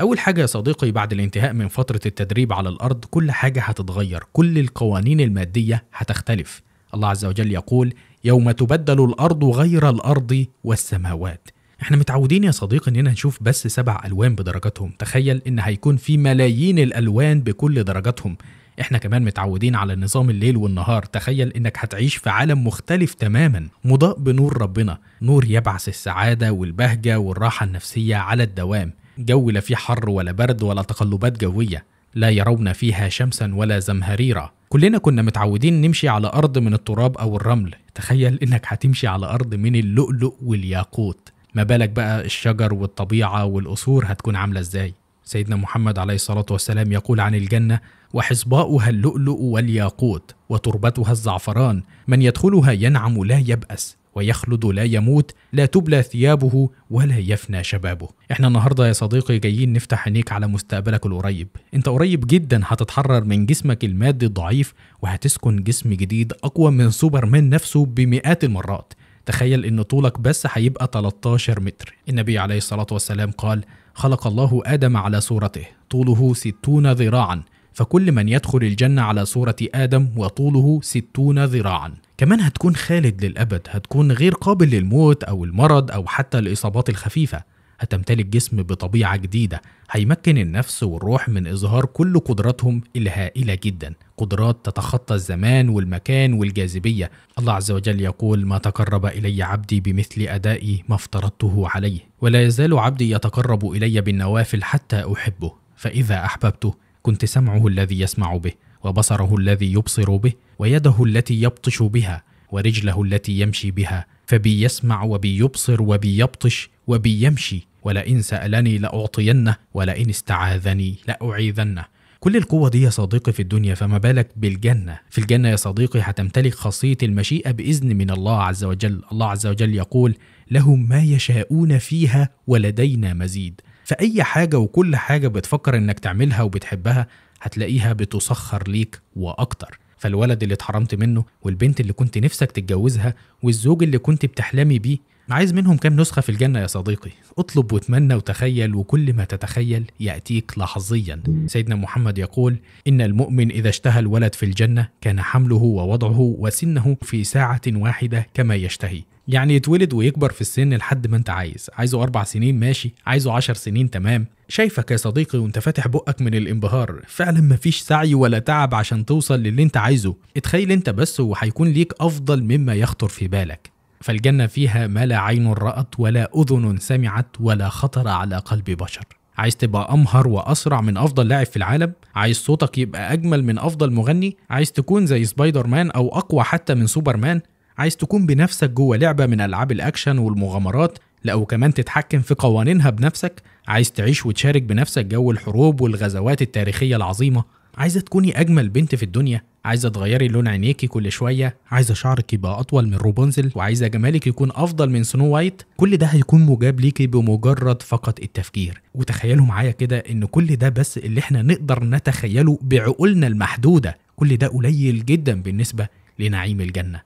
أول حاجة يا صديقي بعد الانتهاء من فترة التدريب على الأرض كل حاجة هتتغير، كل القوانين المادية هتختلف. الله عز وجل يقول: يوم تبدل الأرض غير الأرض والسماوات. احنا متعودين يا صديقي اننا نشوف بس سبع الوان بدرجاتهم تخيل ان هيكون في ملايين الالوان بكل درجاتهم احنا كمان متعودين على نظام الليل والنهار تخيل انك هتعيش في عالم مختلف تماما مضاء بنور ربنا نور يبعث السعادة والبهجة والراحة النفسية على الدوام جو لا فيه حر ولا برد ولا تقلبات جوية لا يرون فيها شمسا ولا زمهريرا كلنا كنا متعودين نمشي على أرض من التراب أو الرمل تخيل إنك هتمشي على أرض من اللؤلؤ والياقوت ما بالك بقى الشجر والطبيعة والقصور هتكون عاملة إزاي سيدنا محمد عليه الصلاة والسلام يقول عن الجنة وحصباؤها اللؤلؤ والياقوت وتربتها الزعفران من يدخلها ينعم لا يبأس ويخلد لا يموت لا تبلى ثيابه ولا يفنى شبابه احنا النهارده يا صديقي جايين نفتح عينيك على مستقبلك القريب انت قريب جدا هتتحرر من جسمك المادي الضعيف وهتسكن جسم جديد اقوى من سوبرمان نفسه بمئات المرات تخيل ان طولك بس هيبقى 13 متر النبي عليه الصلاه والسلام قال خلق الله ادم على صورته طوله 60 ذراعا فكل من يدخل الجنة على صورة آدم وطوله ستون ذراعا كمان هتكون خالد للأبد هتكون غير قابل للموت أو المرض أو حتى الإصابات الخفيفة هتمتلك جسم بطبيعة جديدة هيمكن النفس والروح من إظهار كل قدراتهم الهائلة جدا قدرات تتخطى الزمان والمكان والجاذبية الله عز وجل يقول ما تقرب إلي عبدي بمثل أدائي ما افترضته عليه ولا يزال عبدي يتقرب إلي بالنوافل حتى أحبه فإذا أحببته كنت سمعه الذي يسمع به وبصره الذي يبصر به ويده التي يبطش بها ورجله التي يمشي بها فبي يسمع وبي يبصر وبي يبطش وبي يمشي ولئن سألني لأعطينه ولئن استعاذني لأعيذنه كل القوة دي يا صديقي في الدنيا فما بالك بالجنة في الجنة يا صديقي هتمتلك خاصية المشيئة بإذن من الله عز وجل الله عز وجل يقول لهم ما يشاءون فيها ولدينا مزيد فأي حاجة وكل حاجة بتفكر إنك تعملها وبتحبها هتلاقيها بتسخر ليك وأكتر فالولد اللي اتحرمت منه والبنت اللي كنت نفسك تتجوزها والزوج اللي كنت بتحلمي بيه عايز منهم كام نسخة في الجنة يا صديقي اطلب واتمنى وتخيل وكل ما تتخيل يأتيك لحظيا سيدنا محمد يقول إن المؤمن إذا اشتهى الولد في الجنة كان حمله ووضعه وسنه في ساعة واحدة كما يشتهي يعني يتولد ويكبر في السن لحد ما انت عايز عايزه أربع سنين ماشي عايزه عشر سنين تمام شايفك يا صديقي وانت فاتح بقك من الانبهار فعلا مفيش سعي ولا تعب عشان توصل للي انت عايزه اتخيل انت بس وهيكون ليك أفضل مما يخطر في بالك فالجنة فيها ما لا عين رأت ولا أذن سمعت ولا خطر على قلب بشر عايز تبقى امهر واسرع من افضل لاعب في العالم عايز صوتك يبقى اجمل من افضل مغني عايز تكون زي سبايدر مان او اقوى حتى من سوبر مان عايز تكون بنفسك جوه لعبه من العاب الاكشن والمغامرات لا وكمان تتحكم في قوانينها بنفسك عايز تعيش وتشارك بنفسك جو الحروب والغزوات التاريخيه العظيمه عايزه تكوني اجمل بنت في الدنيا عايزه تغيري لون عينيكي كل شويه عايزه شعرك يبقى اطول من رابنزل وعايزه جمالك يكون افضل من سنو وايت كل ده هيكون مجاب ليكي بمجرد فقط التفكير وتخيلوا معايا كده ان كل ده بس اللي احنا نقدر نتخيله بعقولنا المحدوده كل ده قليل جدا بالنسبه لنعيم الجنه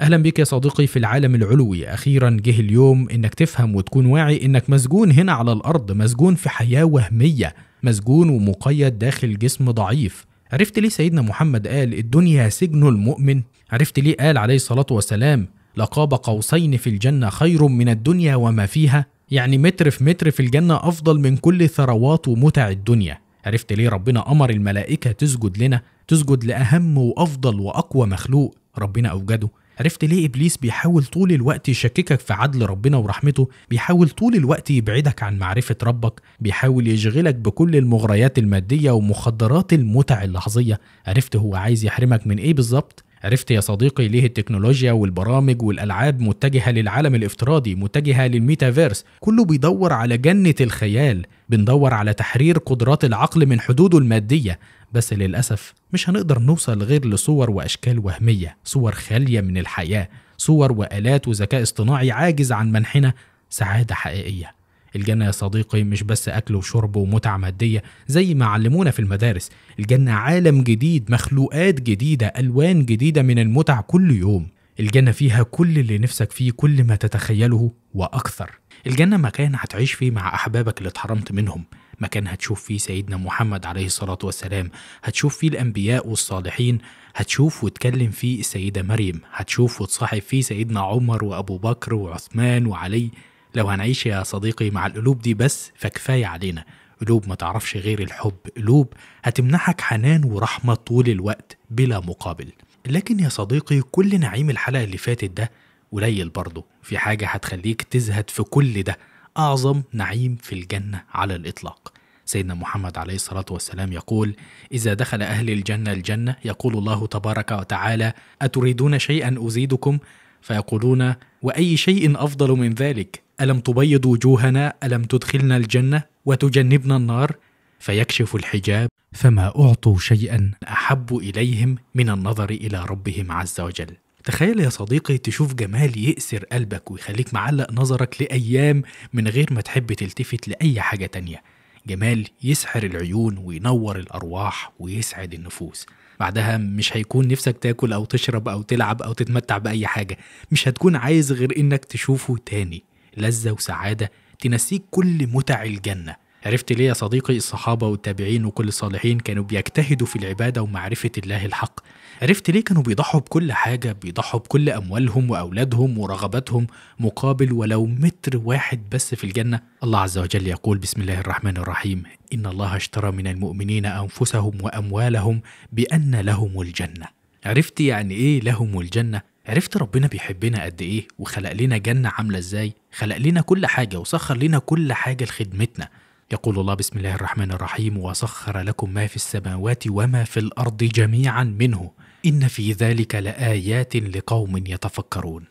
اهلا بك يا صديقي في العالم العلوي اخيرا جه اليوم انك تفهم وتكون واعي انك مسجون هنا على الارض مسجون في حياه وهميه مسجون ومقيد داخل جسم ضعيف عرفت ليه سيدنا محمد قال الدنيا سجن المؤمن عرفت ليه قال عليه الصلاة والسلام لقاب قوسين في الجنة خير من الدنيا وما فيها يعني متر في متر في الجنة أفضل من كل ثروات ومتع الدنيا عرفت ليه ربنا أمر الملائكة تسجد لنا تسجد لأهم وأفضل وأقوى مخلوق ربنا أوجده عرفت ليه ابليس بيحاول طول الوقت يشككك في عدل ربنا ورحمته بيحاول طول الوقت يبعدك عن معرفه ربك بيحاول يشغلك بكل المغريات الماديه ومخدرات المتع اللحظيه عرفت هو عايز يحرمك من ايه بالظبط عرفت يا صديقي ليه التكنولوجيا والبرامج والألعاب متجهة للعالم الافتراضي متجهة للميتافيرس كله بيدور على جنة الخيال بندور على تحرير قدرات العقل من حدوده المادية بس للأسف مش هنقدر نوصل غير لصور وأشكال وهمية صور خالية من الحياة صور وآلات وذكاء اصطناعي عاجز عن منحنا سعادة حقيقية الجنة يا صديقي مش بس أكل وشرب ومتعة مادية زي ما علمونا في المدارس الجنة عالم جديد مخلوقات جديدة ألوان جديدة من المتع كل يوم الجنة فيها كل اللي نفسك فيه كل ما تتخيله وأكثر الجنة مكان هتعيش فيه مع أحبابك اللي اتحرمت منهم مكان هتشوف فيه سيدنا محمد عليه الصلاة والسلام هتشوف فيه الأنبياء والصالحين هتشوف وتكلم فيه السيدة مريم هتشوف وتصاحب فيه سيدنا عمر وأبو بكر وعثمان وعلي لو هنعيش يا صديقي مع القلوب دي بس فكفاية علينا قلوب ما تعرفش غير الحب قلوب هتمنحك حنان ورحمة طول الوقت بلا مقابل لكن يا صديقي كل نعيم الحلقة اللي فاتت ده قليل برضه في حاجة هتخليك تزهد في كل ده أعظم نعيم في الجنة على الإطلاق سيدنا محمد عليه الصلاة والسلام يقول إذا دخل أهل الجنة الجنة يقول الله تبارك وتعالى أتريدون شيئا أزيدكم فيقولون وأي شيء أفضل من ذلك ألم تبيض وجوهنا ألم تدخلنا الجنة وتجنبنا النار فيكشف الحجاب فما أعطوا شيئا أحب إليهم من النظر إلى ربهم عز وجل تخيل يا صديقي تشوف جمال يأسر قلبك ويخليك معلق نظرك لأيام من غير ما تحب تلتفت لأي حاجة تانية جمال يسحر العيون وينور الأرواح ويسعد النفوس بعدها مش هيكون نفسك تاكل أو تشرب أو تلعب أو تتمتع بأي حاجة مش هتكون عايز غير إنك تشوفه تاني لذة وسعادة تنسيك كل متع الجنة عرفت ليه يا صديقي الصحابة والتابعين وكل الصالحين كانوا بيجتهدوا في العبادة ومعرفة الله الحق عرفت ليه كانوا بيضحوا بكل حاجة بيضحوا بكل أموالهم وأولادهم ورغباتهم مقابل ولو متر واحد بس في الجنة الله عز وجل يقول بسم الله الرحمن الرحيم إن الله اشترى من المؤمنين أنفسهم وأموالهم بأن لهم الجنة عرفت يعني إيه لهم الجنة عرفت ربنا بيحبنا قد إيه وخلق لنا جنة عاملة إزاي خلق لنا كل حاجة وسخر لنا كل حاجة لخدمتنا يقول الله بسم الله الرحمن الرحيم وسخر لكم ما في السماوات وما في الارض جميعا منه إن في ذلك لآيات لقوم يتفكرون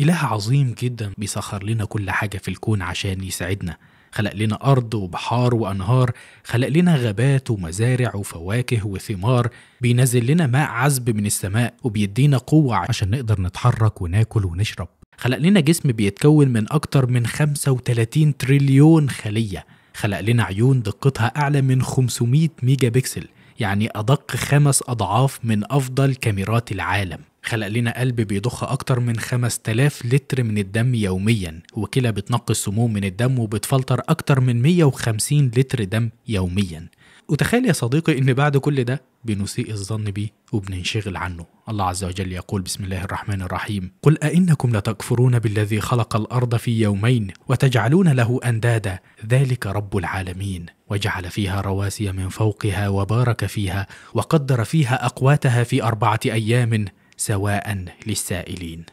إله عظيم جدا بيسخر لنا كل حاجة في الكون عشان يساعدنا خلق لنا أرض وبحار وأنهار خلق لنا غابات ومزارع وفواكه وثمار بينزل لنا ماء عذب من السماء وبيدينا قوة عشان نقدر نتحرك وناكل ونشرب خلق لنا جسم بيتكون من أكتر من 35 تريليون خلية خلق لنا عيون دقتها أعلى من 500 ميجا بكسل يعني أدق خمس أضعاف من أفضل كاميرات العالم خلق لنا قلب بيضخ أكتر من 5000 لتر من الدم يوميا وكلى بتنقي السموم من الدم وبتفلتر أكتر من 150 لتر دم يوميا وتخيل يا صديقي ان بعد كل ده بنسيء الظن بيه وبننشغل عنه الله عز وجل يقول بسم الله الرحمن الرحيم قل أئنكم لتكفرون بالذي خلق الأرض في يومين وتجعلون له أندادا ذلك رب العالمين وجعل فيها رواسي من فوقها وبارك فيها وقدر فيها أقواتها في أربعة أيام سواء للسائلين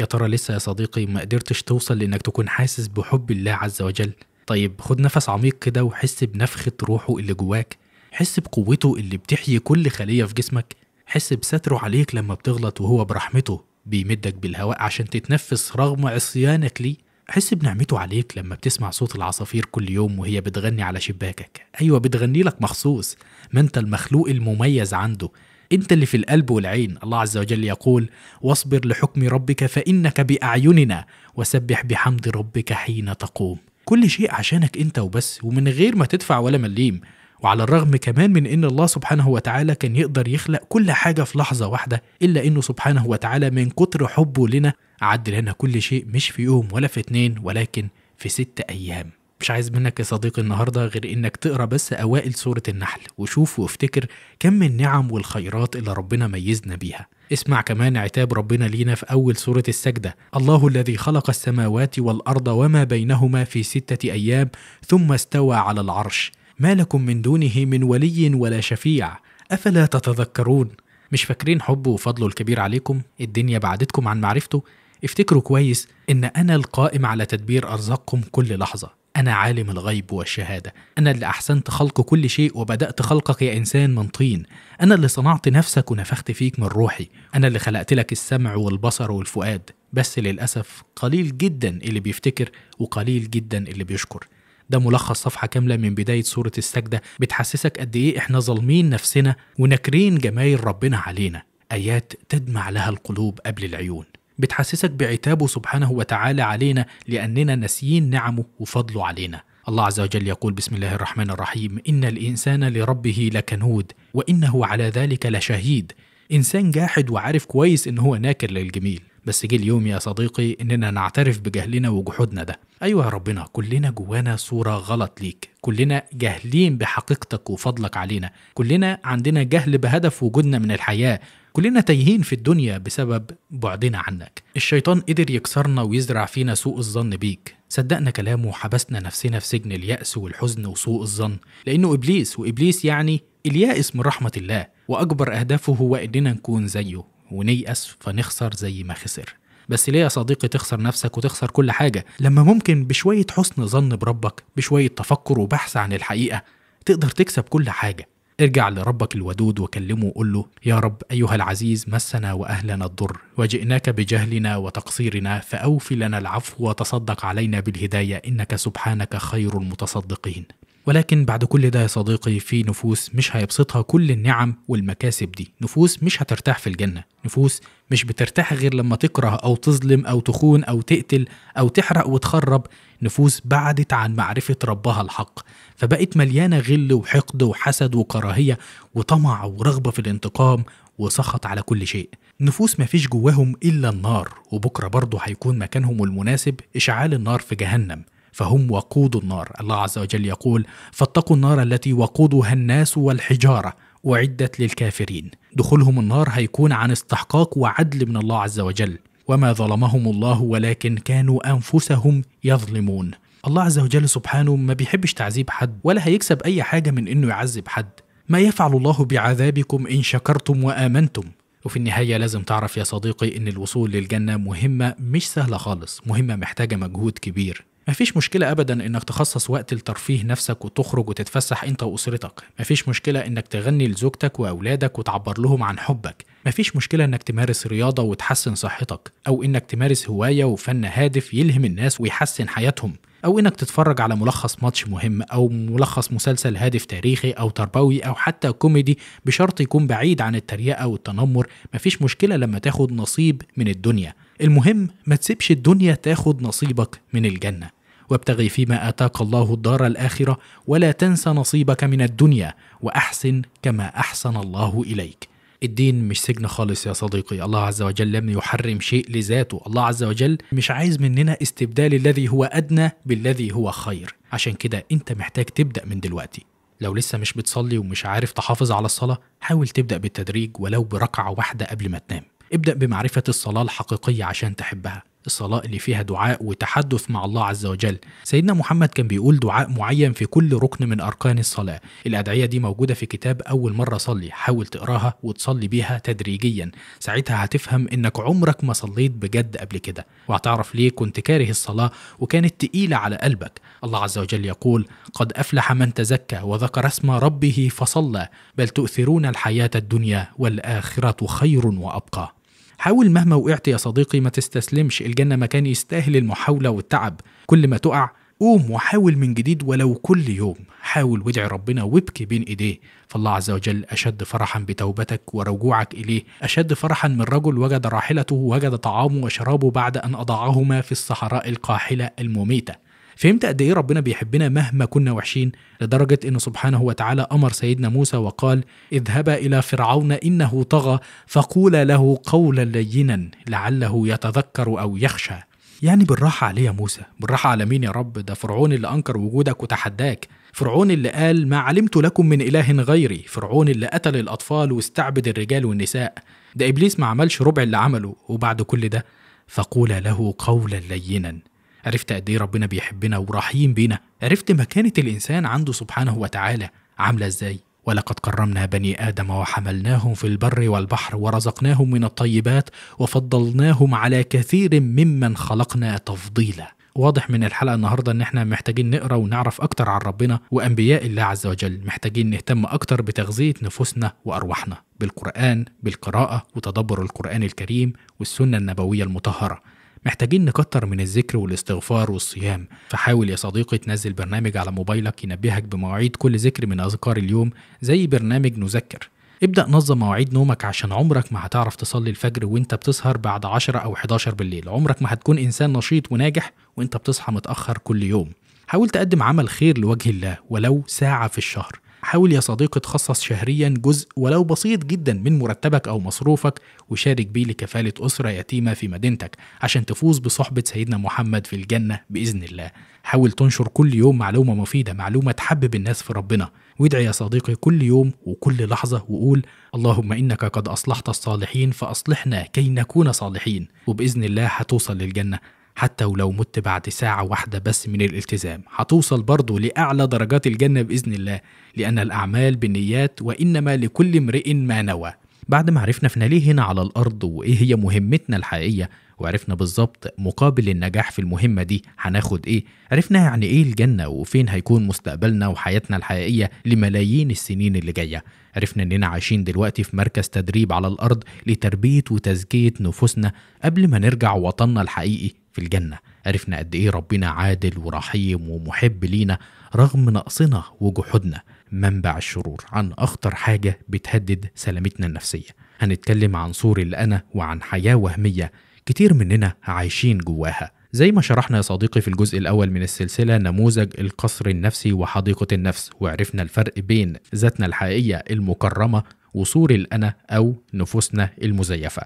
يا ترى لسه يا صديقي ما قدرتش توصل لأنك تكون حاسس بحب الله عز وجل طيب خد نفس عميق كده وحس بنفخة روحه اللي جواك حس بقوته اللي بتحيي كل خلية في جسمك حس بستره عليك لما بتغلط وهو برحمته بيمدك بالهواء عشان تتنفس رغم عصيانك ليه حس بنعمته عليك لما بتسمع صوت العصافير كل يوم وهي بتغني على شباكك أيوة بتغني لك مخصوص ما أنت المخلوق المميز عنده أنت اللي في القلب والعين الله عز وجل يقول واصبر لحكم ربك فإنك بأعيننا وسبح بحمد ربك حين تقوم كل شيء عشانك أنت وبس ومن غير ما تدفع ولا مليم وعلى الرغم كمان من ان الله سبحانه وتعالى كان يقدر يخلق كل حاجه في لحظه واحده الا انه سبحانه وتعالى من كتر حبه لنا عدل لنا كل شيء مش في يوم ولا في اتنين ولكن في ست ايام مش عايز منك يا صديقي النهارده غير انك تقرا بس اوائل سوره النحل وشوف وافتكر كم النعم والخيرات اللي ربنا ميزنا بيها اسمع كمان عتاب ربنا لينا في أول سورة السجدة الله الذي خلق السماوات والأرض وما بينهما في ستة أيام ثم استوى على العرش ما لكم من دونه من ولي ولا شفيع أفلا تتذكرون مش فاكرين حبه وفضله الكبير عليكم الدنيا بعدتكم عن معرفته افتكروا كويس إن أنا القائم على تدبير أرزاقكم كل لحظة أنا عالم الغيب والشهادة، أنا اللي أحسنت خلق كل شيء وبدأت خلقك يا إنسان من طين، أنا اللي صنعت نفسك ونفخت فيك من روحي، أنا اللي خلقت لك السمع والبصر والفؤاد، بس للأسف قليل جدا اللي بيفتكر وقليل جدا اللي بيشكر، ده ملخص صفحه كامله من بدايه سوره السجده بتحسسك قد ايه احنا ظالمين نفسنا ونكرين جمايل ربنا علينا ايات تدمع لها القلوب قبل العيون بتحسسك بعتابه سبحانه وتعالى علينا لاننا ناسيين نعمه وفضله علينا الله عز وجل يقول بسم الله الرحمن الرحيم ان الانسان لربه لكنود وانه على ذلك لشهيد انسان جاحد وعارف كويس ان هو ناكر للجميل بس جه اليوم يا صديقي إننا نعترف بجهلنا وجحودنا ده أيوة يا ربنا كلنا جوانا صورة غلط ليك كلنا جاهلين بحقيقتك وفضلك علينا كلنا عندنا جهل بهدف وجودنا من الحياة كلنا تايهين في الدنيا بسبب بعدنا عنك الشيطان قدر يكسرنا ويزرع فينا سوء الظن بيك صدقنا كلامه وحبسنا نفسنا في سجن اليأس والحزن وسوء الظن لأنه إبليس وإبليس يعني اليائس من رحمة الله وأكبر أهدافه هو إننا نكون زيه ونيأس فنخسر زي ما خسر بس ليه يا صديقي تخسر نفسك وتخسر كل حاجة لما ممكن بشوية حسن ظن بربك بشوية تفكر وبحث عن الحقيقة تقدر تكسب كل حاجة ارجع لربك الودود وكلمه وقول له يا رب أيها العزيز مسنا وأهلنا الضر وجئناك بجهلنا وتقصيرنا فأوف لنا العفو وتصدق علينا بالهداية إنك سبحانك خير المتصدقين ولكن بعد كل ده يا صديقي في نفوس مش هيبسطها كل النعم والمكاسب دي نفوس مش هترتاح في الجنة نفوس مش بترتاح غير لما تكره أو تظلم أو تخون أو تقتل أو تحرق وتخرب نفوس بعدت عن معرفة ربها الحق فبقت مليانة غل وحقد وحسد وكراهية وطمع ورغبة في الانتقام وسخط على كل شيء نفوس ما فيش جواهم إلا النار وبكرة برضه هيكون مكانهم المناسب إشعال النار في جهنم فهم وقود النار الله عز وجل يقول فاتقوا النار التي وقودها الناس والحجاره اعدت للكافرين دخولهم النار هيكون عن استحقاق وعدل من الله عز وجل وما ظلمهم الله ولكن كانوا انفسهم يظلمون الله عز وجل سبحانه ما بيحبش تعذيب حد ولا هيكسب اي حاجه من انه يعذب حد ما يفعل الله بعذابكم ان شكرتم وامنتم وفي النهاية لازم تعرف يا صديقي إن الوصول للجنة مهمة مش سهلة خالص، مهمة محتاجة مجهود كبير، مفيش مشكلة أبدا إنك تخصص وقت لترفيه نفسك وتخرج وتتفسح أنت وأسرتك، مفيش مشكلة إنك تغني لزوجتك وأولادك وتعبر لهم عن حبك، مفيش مشكلة إنك تمارس رياضة وتحسن صحتك، أو إنك تمارس هواية وفن هادف يلهم الناس ويحسن حياتهم، أو إنك تتفرج على ملخص ماتش مهم أو ملخص مسلسل هادف تاريخي أو تربوي أو حتى كوميدي بشرط يكون بعيد عن التريقة والتنمر، مفيش مشكلة لما تاخد نصيب من الدنيا، المهم ما تسيبش الدنيا تاخد نصيبك من الجنة وابتغي فيما آتاك الله الدار الآخرة ولا تنس نصيبك من الدنيا وأحسن كما أحسن الله إليك الدين مش سجن خالص يا صديقي الله عز وجل لم يحرم شيء لذاته الله عز وجل مش عايز مننا استبدال الذي هو أدنى بالذي هو خير عشان كده انت محتاج تبدأ من دلوقتي لو لسه مش بتصلي ومش عارف تحافظ على الصلاة حاول تبدأ بالتدريج ولو بركعة واحدة قبل ما تنام ابدأ بمعرفة الصلاة الحقيقية عشان تحبها الصلاة اللي فيها دعاء وتحدث مع الله عز وجل سيدنا محمد كان بيقول دعاء معين في كل ركن من أركان الصلاة الأدعية دي موجودة في كتاب أول مرة صلي حاول تقراها وتصلي بيها تدريجيا ساعتها هتفهم إنك عمرك ما صليت بجد قبل كده وهتعرف ليه كنت كاره الصلاة وكانت تقيلة على قلبك الله عز وجل يقول قد أفلح من تزكى وذكر اسم ربه فصلى بل تؤثرون الحياة الدنيا والآخرة خير وأبقى حاول مهما وقعت يا صديقي ما تستسلمش الجنة مكان يستاهل المحاولة والتعب كل ما تقع قوم وحاول من جديد ولو كل يوم حاول وادعي ربنا وابكي بين ايديه فالله عز وجل اشد فرحا بتوبتك ورجوعك اليه اشد فرحا من رجل وجد راحلته وجد طعامه وشرابه بعد ان اضعهما في الصحراء القاحله المميته فهمت قد ايه ربنا بيحبنا مهما كنا وحشين لدرجه انه سبحانه وتعالى امر سيدنا موسى وقال اذهبا الى فرعون انه طغى فقولا له قولا لينا لعله يتذكر او يخشى يعني بالراحة عليه يا موسى بالراحة على مين يا رب ده فرعون اللي أنكر وجودك وتحداك فرعون اللي قال ما علمت لكم من إله غيري فرعون اللي قتل الأطفال واستعبد الرجال والنساء ده إبليس ما عملش ربع اللي عمله وبعد كل ده فقولا له قولا لينا عرفت قد ايه ربنا بيحبنا ورحيم بينا عرفت مكانة الإنسان عنده سبحانه وتعالى عاملة ازاي ولقد كرمنا بني آدم وحملناهم في البر والبحر ورزقناهم من الطيبات وفضلناهم على كثير ممن خلقنا تفضيلا واضح من الحلقه النهارده ان احنا محتاجين نقرا ونعرف اكتر عن ربنا وانبياء الله عز وجل محتاجين نهتم اكتر بتغذيه نفوسنا وارواحنا بالقران بالقراءه وتدبر القران الكريم والسنه النبويه المطهره محتاجين نكتر من الذكر والاستغفار والصيام فحاول يا صديقي تنزل برنامج على موبايلك ينبهك بمواعيد كل ذكر من أذكار اليوم زي برنامج نذكر ابدأ نظم مواعيد نومك عشان عمرك ما هتعرف تصلي الفجر وانت بتسهر بعد 10 أو 11 بالليل عمرك ما هتكون إنسان نشيط وناجح وانت بتصحى متأخر كل يوم حاول تقدم عمل خير لوجه الله ولو ساعة في الشهر حاول يا صديقي تخصص شهريا جزء ولو بسيط جدا من مرتبك أو مصروفك وشارك بيه لكفالة أسرة يتيمة في مدينتك عشان تفوز بصحبة سيدنا محمد في الجنة بإذن الله حاول تنشر كل يوم معلومة مفيدة معلومة تحبب الناس في ربنا وادعي يا صديقي كل يوم وكل لحظة وقول اللهم إنك قد أصلحت الصالحين فأصلحنا كي نكون صالحين وبإذن الله هتوصل للجنة حتى ولو مت بعد ساعة واحدة بس من الالتزام هتوصل برضه لأعلى درجات الجنة بإذن الله لأن الأعمال بالنيات وإنما لكل امرئ ما نوى بعد ما عرفنا احنا ليه هنا على الأرض وإيه هي مهمتنا الحقيقية وعرفنا بالظبط مقابل النجاح في المهمة دي هناخد إيه عرفنا يعني إيه الجنة وفين هيكون مستقبلنا وحياتنا الحقيقية لملايين السنين اللي جاية عرفنا إننا عايشين دلوقتي في مركز تدريب على الأرض لتربية وتزكية نفوسنا قبل ما نرجع وطننا الحقيقي في الجنة عرفنا قد إيه ربنا عادل ورحيم ومحب لينا رغم نقصنا وجحودنا منبع الشرور عن أخطر حاجة بتهدد سلامتنا النفسية هنتكلم عن صور الأنا وعن حياة وهمية كتير مننا عايشين جواها زي ما شرحنا يا صديقي في الجزء الأول من السلسلة نموذج القصر النفسي وحديقة النفس وعرفنا الفرق بين ذاتنا الحقيقية المكرمة وصور الأنا أو نفوسنا المزيفة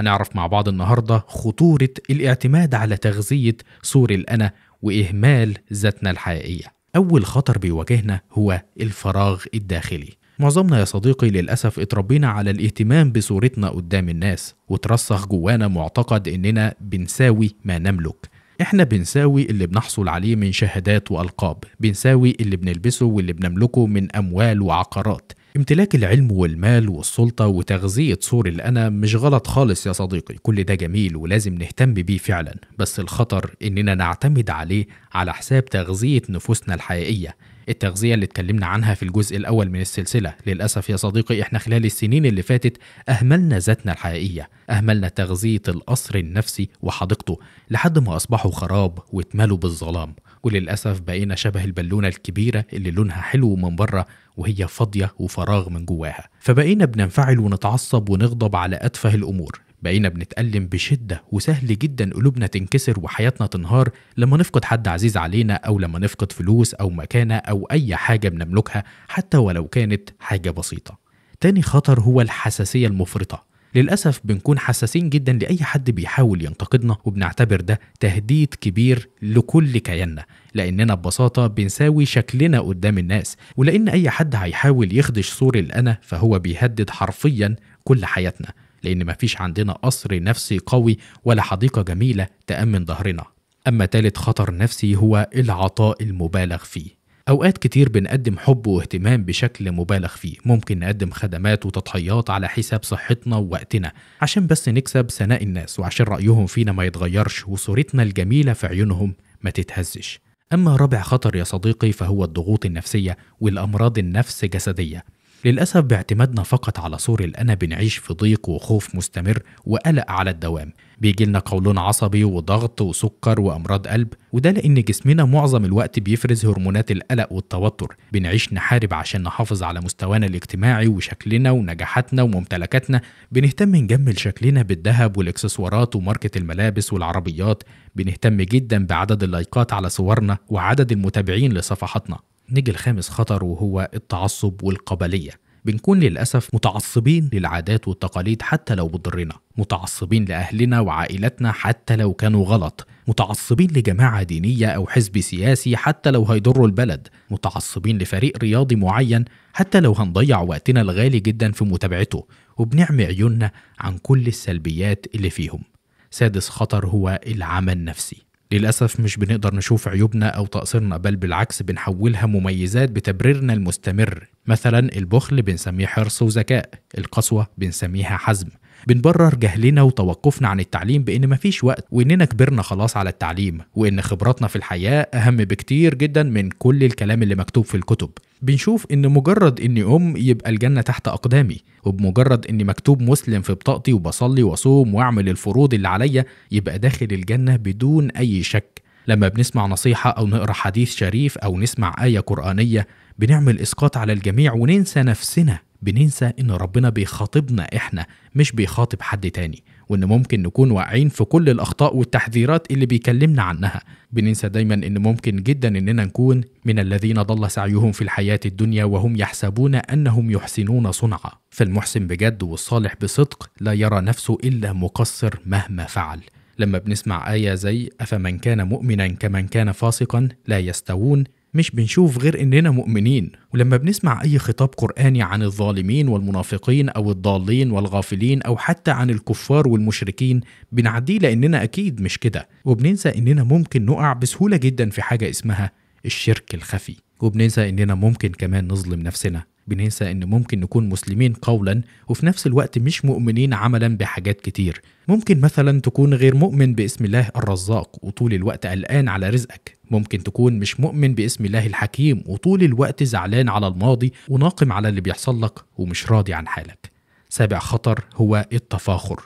هنعرف مع بعض النهارده خطورة الاعتماد على تغذية صور الأنا وإهمال ذاتنا الحقيقية. أول خطر بيواجهنا هو الفراغ الداخلي. معظمنا يا صديقي للأسف اتربينا على الاهتمام بصورتنا قدام الناس وترسخ جوانا معتقد إننا بنساوي ما نملك احنا بنساوي اللي بنحصل عليه من شهادات والقاب بنساوي اللي بنلبسه واللي بنملكه من اموال وعقارات امتلاك العلم والمال والسلطة وتغذية صور الأنا مش غلط خالص يا صديقي كل ده جميل ولازم نهتم بيه فعلا بس الخطر إننا نعتمد عليه على حساب تغذية نفوسنا الحقيقية التغذية اللي اتكلمنا عنها في الجزء الأول من السلسلة للأسف يا صديقي إحنا خلال السنين اللي فاتت أهملنا ذاتنا الحقيقية أهملنا تغذية القصر النفسي وحديقته لحد ما أصبحوا خراب واتملوا بالظلام وللأسف بقينا شبه البالونة الكبيرة اللي لونها حلو من بره وهي فاضية وفراغ من جواها فبقينا بننفعل ونتعصب ونغضب على أتفه الأمور بقينا بنتألم بشدة وسهل جدا قلوبنا تنكسر وحياتنا تنهار لما نفقد حد عزيز علينا أو لما نفقد فلوس أو مكانة أو أي حاجة بنملكها حتى ولو كانت حاجة بسيطة تاني خطر هو الحساسية المفرطة للأسف بنكون حساسين جدا لأي حد بيحاول ينتقدنا وبنعتبر ده تهديد كبير لكل كياننا لأننا ببساطة بنساوي شكلنا قدام الناس ولأن أي حد هيحاول يخدش صور الأنا فهو بيهدد حرفيا كل حياتنا لأن مفيش عندنا قصر نفسي قوي ولا حديقة جميلة تأمن ظهرنا أما تالت خطر نفسي هو العطاء المبالغ فيه أوقات كتير بنقدم حب واهتمام بشكل مبالغ فيه ممكن نقدم خدمات وتضحيات على حساب صحتنا ووقتنا عشان بس نكسب ثناء الناس وعشان رأيهم فينا ما يتغيرش وصورتنا الجميلة في عيونهم ما تتهزش أما رابع خطر يا صديقي فهو الضغوط النفسية والأمراض النفس جسدية للأسف باعتمادنا فقط على صور الأنا بنعيش في ضيق وخوف مستمر وقلق على الدوام بيجي لنا قولون عصبي وضغط وسكر وأمراض قلب وده لأن جسمنا معظم الوقت بيفرز هرمونات القلق والتوتر بنعيش نحارب عشان نحافظ على مستوانا الاجتماعي وشكلنا ونجاحاتنا وممتلكاتنا بنهتم نجمل شكلنا بالذهب والإكسسوارات وماركة الملابس والعربيات بنهتم جدا بعدد اللايكات على صورنا وعدد المتابعين لصفحاتنا نيجي الخامس خطر وهو التعصب والقبلية بنكون للأسف متعصبين للعادات والتقاليد حتى لو بتضرنا متعصبين لأهلنا وعائلتنا حتى لو كانوا غلط متعصبين لجماعة دينية أو حزب سياسي حتى لو هيضروا البلد متعصبين لفريق رياضي معين حتى لو هنضيع وقتنا الغالي جدا في متابعته وبنعمي عيوننا عن كل السلبيات اللي فيهم سادس خطر هو العمل النفسي للأسف مش بنقدر نشوف عيوبنا أو تقصيرنا بل بالعكس بنحولها مميزات بتبريرنا المستمر مثلا البخل بنسميه حرص وذكاء القسوة بنسميها حزم بنبرر جهلنا وتوقفنا عن التعليم بان مفيش وقت واننا كبرنا خلاص على التعليم وان خبراتنا في الحياه اهم بكتير جدا من كل الكلام اللي مكتوب في الكتب بنشوف ان مجرد اني ام يبقى الجنه تحت اقدامي وبمجرد اني مكتوب مسلم في بطاقتي وبصلي واصوم واعمل الفروض اللي عليا يبقى داخل الجنه بدون اي شك لما بنسمع نصيحة أو نقرأ حديث شريف أو نسمع آية قرآنية بنعمل إسقاط على الجميع وننسى نفسنا بننسى إن ربنا بيخاطبنا إحنا مش بيخاطب حد تاني وإن ممكن نكون واقعين في كل الأخطاء والتحذيرات اللي بيكلمنا عنها بننسى دايما إن ممكن جدا إننا نكون من الذين ضل سعيهم في الحياة الدنيا وهم يحسبون أنهم يحسنون صنعا فالمحسن بجد والصالح بصدق لا يرى نفسه إلا مقصر مهما فعل لما بنسمع آية زي أفمن كان مؤمنا كمن كان فاسقا لا يستوون مش بنشوف غير إننا مؤمنين ولما بنسمع أي خطاب قرآني عن الظالمين والمنافقين أو الضالين والغافلين أو حتى عن الكفار والمشركين بنعديه لأننا أكيد مش كده وبننسى إننا ممكن نقع بسهولة جدا في حاجة اسمها الشرك الخفي وبننسى إننا ممكن كمان نظلم نفسنا بننسى إن ممكن نكون مسلمين قولا وفي نفس الوقت مش مؤمنين عملا بحاجات كتير ممكن مثلا تكون غير مؤمن باسم الله الرزاق وطول الوقت قلقان على رزقك ممكن تكون مش مؤمن باسم الله الحكيم وطول الوقت زعلان على الماضي وناقم على اللي بيحصل لك ومش راضي عن حالك سابع خطر هو التفاخر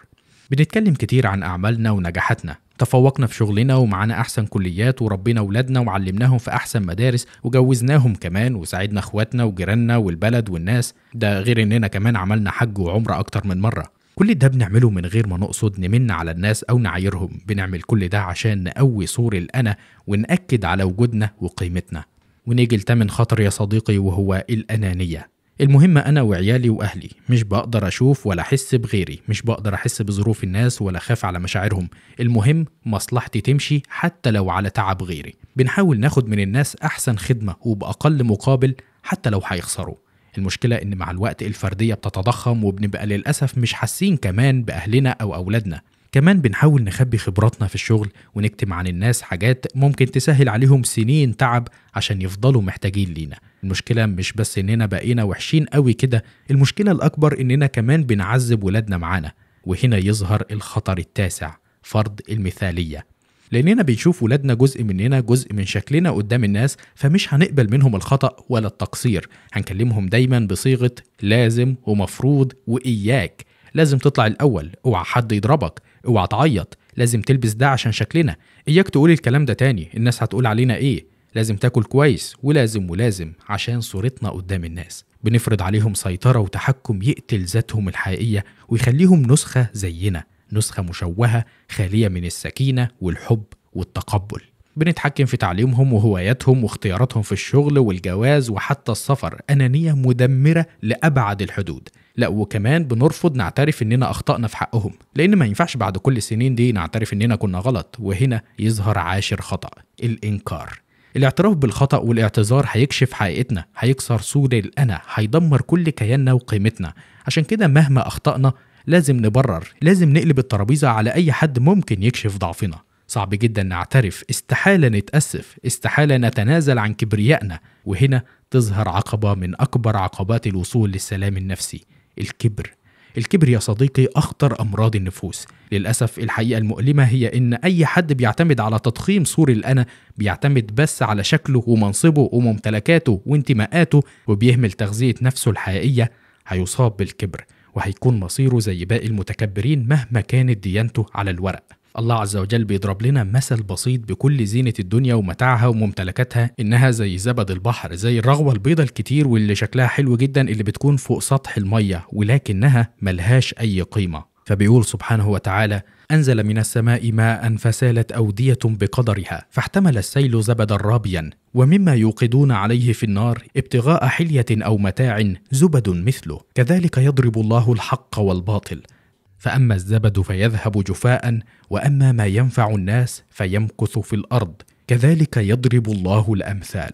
بنتكلم كتير عن أعمالنا ونجاحاتنا تفوقنا في شغلنا ومعانا احسن كليات وربينا اولادنا وعلمناهم في احسن مدارس وجوزناهم كمان وساعدنا اخواتنا وجيراننا والبلد والناس ده غير اننا كمان عملنا حج وعمره اكتر من مره كل ده بنعمله من غير ما نقصد نمن على الناس أو نعايرهم بنعمل كل ده عشان نقوي صور الأنا ونأكد على وجودنا وقيمتنا ونيجي لتامن خطر يا صديقي وهو الأنانية المهم أنا وعيالي وأهلي مش بقدر أشوف ولا أحس بغيري مش بقدر أحس بظروف الناس ولا أخاف على مشاعرهم المهم مصلحتي تمشي حتى لو على تعب غيري بنحاول ناخد من الناس أحسن خدمة وبأقل مقابل حتى لو هيخسروا المشكلة إن مع الوقت الفردية بتتضخم وبنبقى للأسف مش حاسين كمان بأهلنا أو أولادنا كمان بنحاول نخبي خبراتنا في الشغل ونكتم عن الناس حاجات ممكن تسهل عليهم سنين تعب عشان يفضلوا محتاجين لينا المشكلة مش بس إننا بقينا وحشين قوي كده المشكلة الأكبر إننا كمان بنعذب ولادنا معانا وهنا يظهر الخطر التاسع فرض المثالية لأننا بنشوف ولادنا جزء مننا جزء من شكلنا قدام الناس فمش هنقبل منهم الخطأ ولا التقصير هنكلمهم دايما بصيغة لازم ومفروض وإياك لازم تطلع الأول اوعى حد يضربك اوعى تعيط لازم تلبس ده عشان شكلنا اياك تقول الكلام ده تاني الناس هتقول علينا ايه لازم تاكل كويس ولازم ولازم عشان صورتنا قدام الناس بنفرض عليهم سيطرة وتحكم يقتل ذاتهم الحقيقية ويخليهم نسخة زينا نسخة مشوهة خالية من السكينة والحب والتقبل بنتحكم في تعليمهم وهواياتهم واختياراتهم في الشغل والجواز وحتى السفر أنانية مدمرة لأبعد الحدود لا وكمان بنرفض نعترف اننا اخطانا في حقهم لان ما ينفعش بعد كل السنين دي نعترف اننا كنا غلط وهنا يظهر عاشر خطا الانكار الاعتراف بالخطأ والاعتذار هيكشف حقيقتنا، هيكسر سور الأنا، هيدمر كل كياننا وقيمتنا، عشان كده مهما أخطأنا لازم نبرر، لازم نقلب الترابيزة على أي حد ممكن يكشف ضعفنا، صعب جدا نعترف، استحالة نتأسف، استحالة نتنازل عن كبريائنا، وهنا تظهر عقبة من أكبر عقبات الوصول للسلام النفسي، الكبر الكبر يا صديقي أخطر أمراض النفوس للأسف الحقيقة المؤلمة هي إن أي حد بيعتمد على تضخيم صور الأنا بيعتمد بس على شكله ومنصبه وممتلكاته وانتماءاته وبيهمل تغذية نفسه الحقيقية هيصاب بالكبر وهيكون مصيره زي باقي المتكبرين مهما كانت ديانته على الورق الله عز وجل بيضرب لنا مثل بسيط بكل زينة الدنيا ومتاعها وممتلكاتها إنها زي زبد البحر زي الرغوة البيضة الكتير واللي شكلها حلو جدا اللي بتكون فوق سطح المية ولكنها ملهاش أي قيمة فبيقول سبحانه وتعالى أنزل من السماء ماء فسالت أودية بقدرها فاحتمل السيل زبدا رابيا ومما يوقدون عليه في النار ابتغاء حلية أو متاع زبد مثله كذلك يضرب الله الحق والباطل فأما الزبد فيذهب جفاء وأما ما ينفع الناس فيمكث في الأرض كذلك يضرب الله الأمثال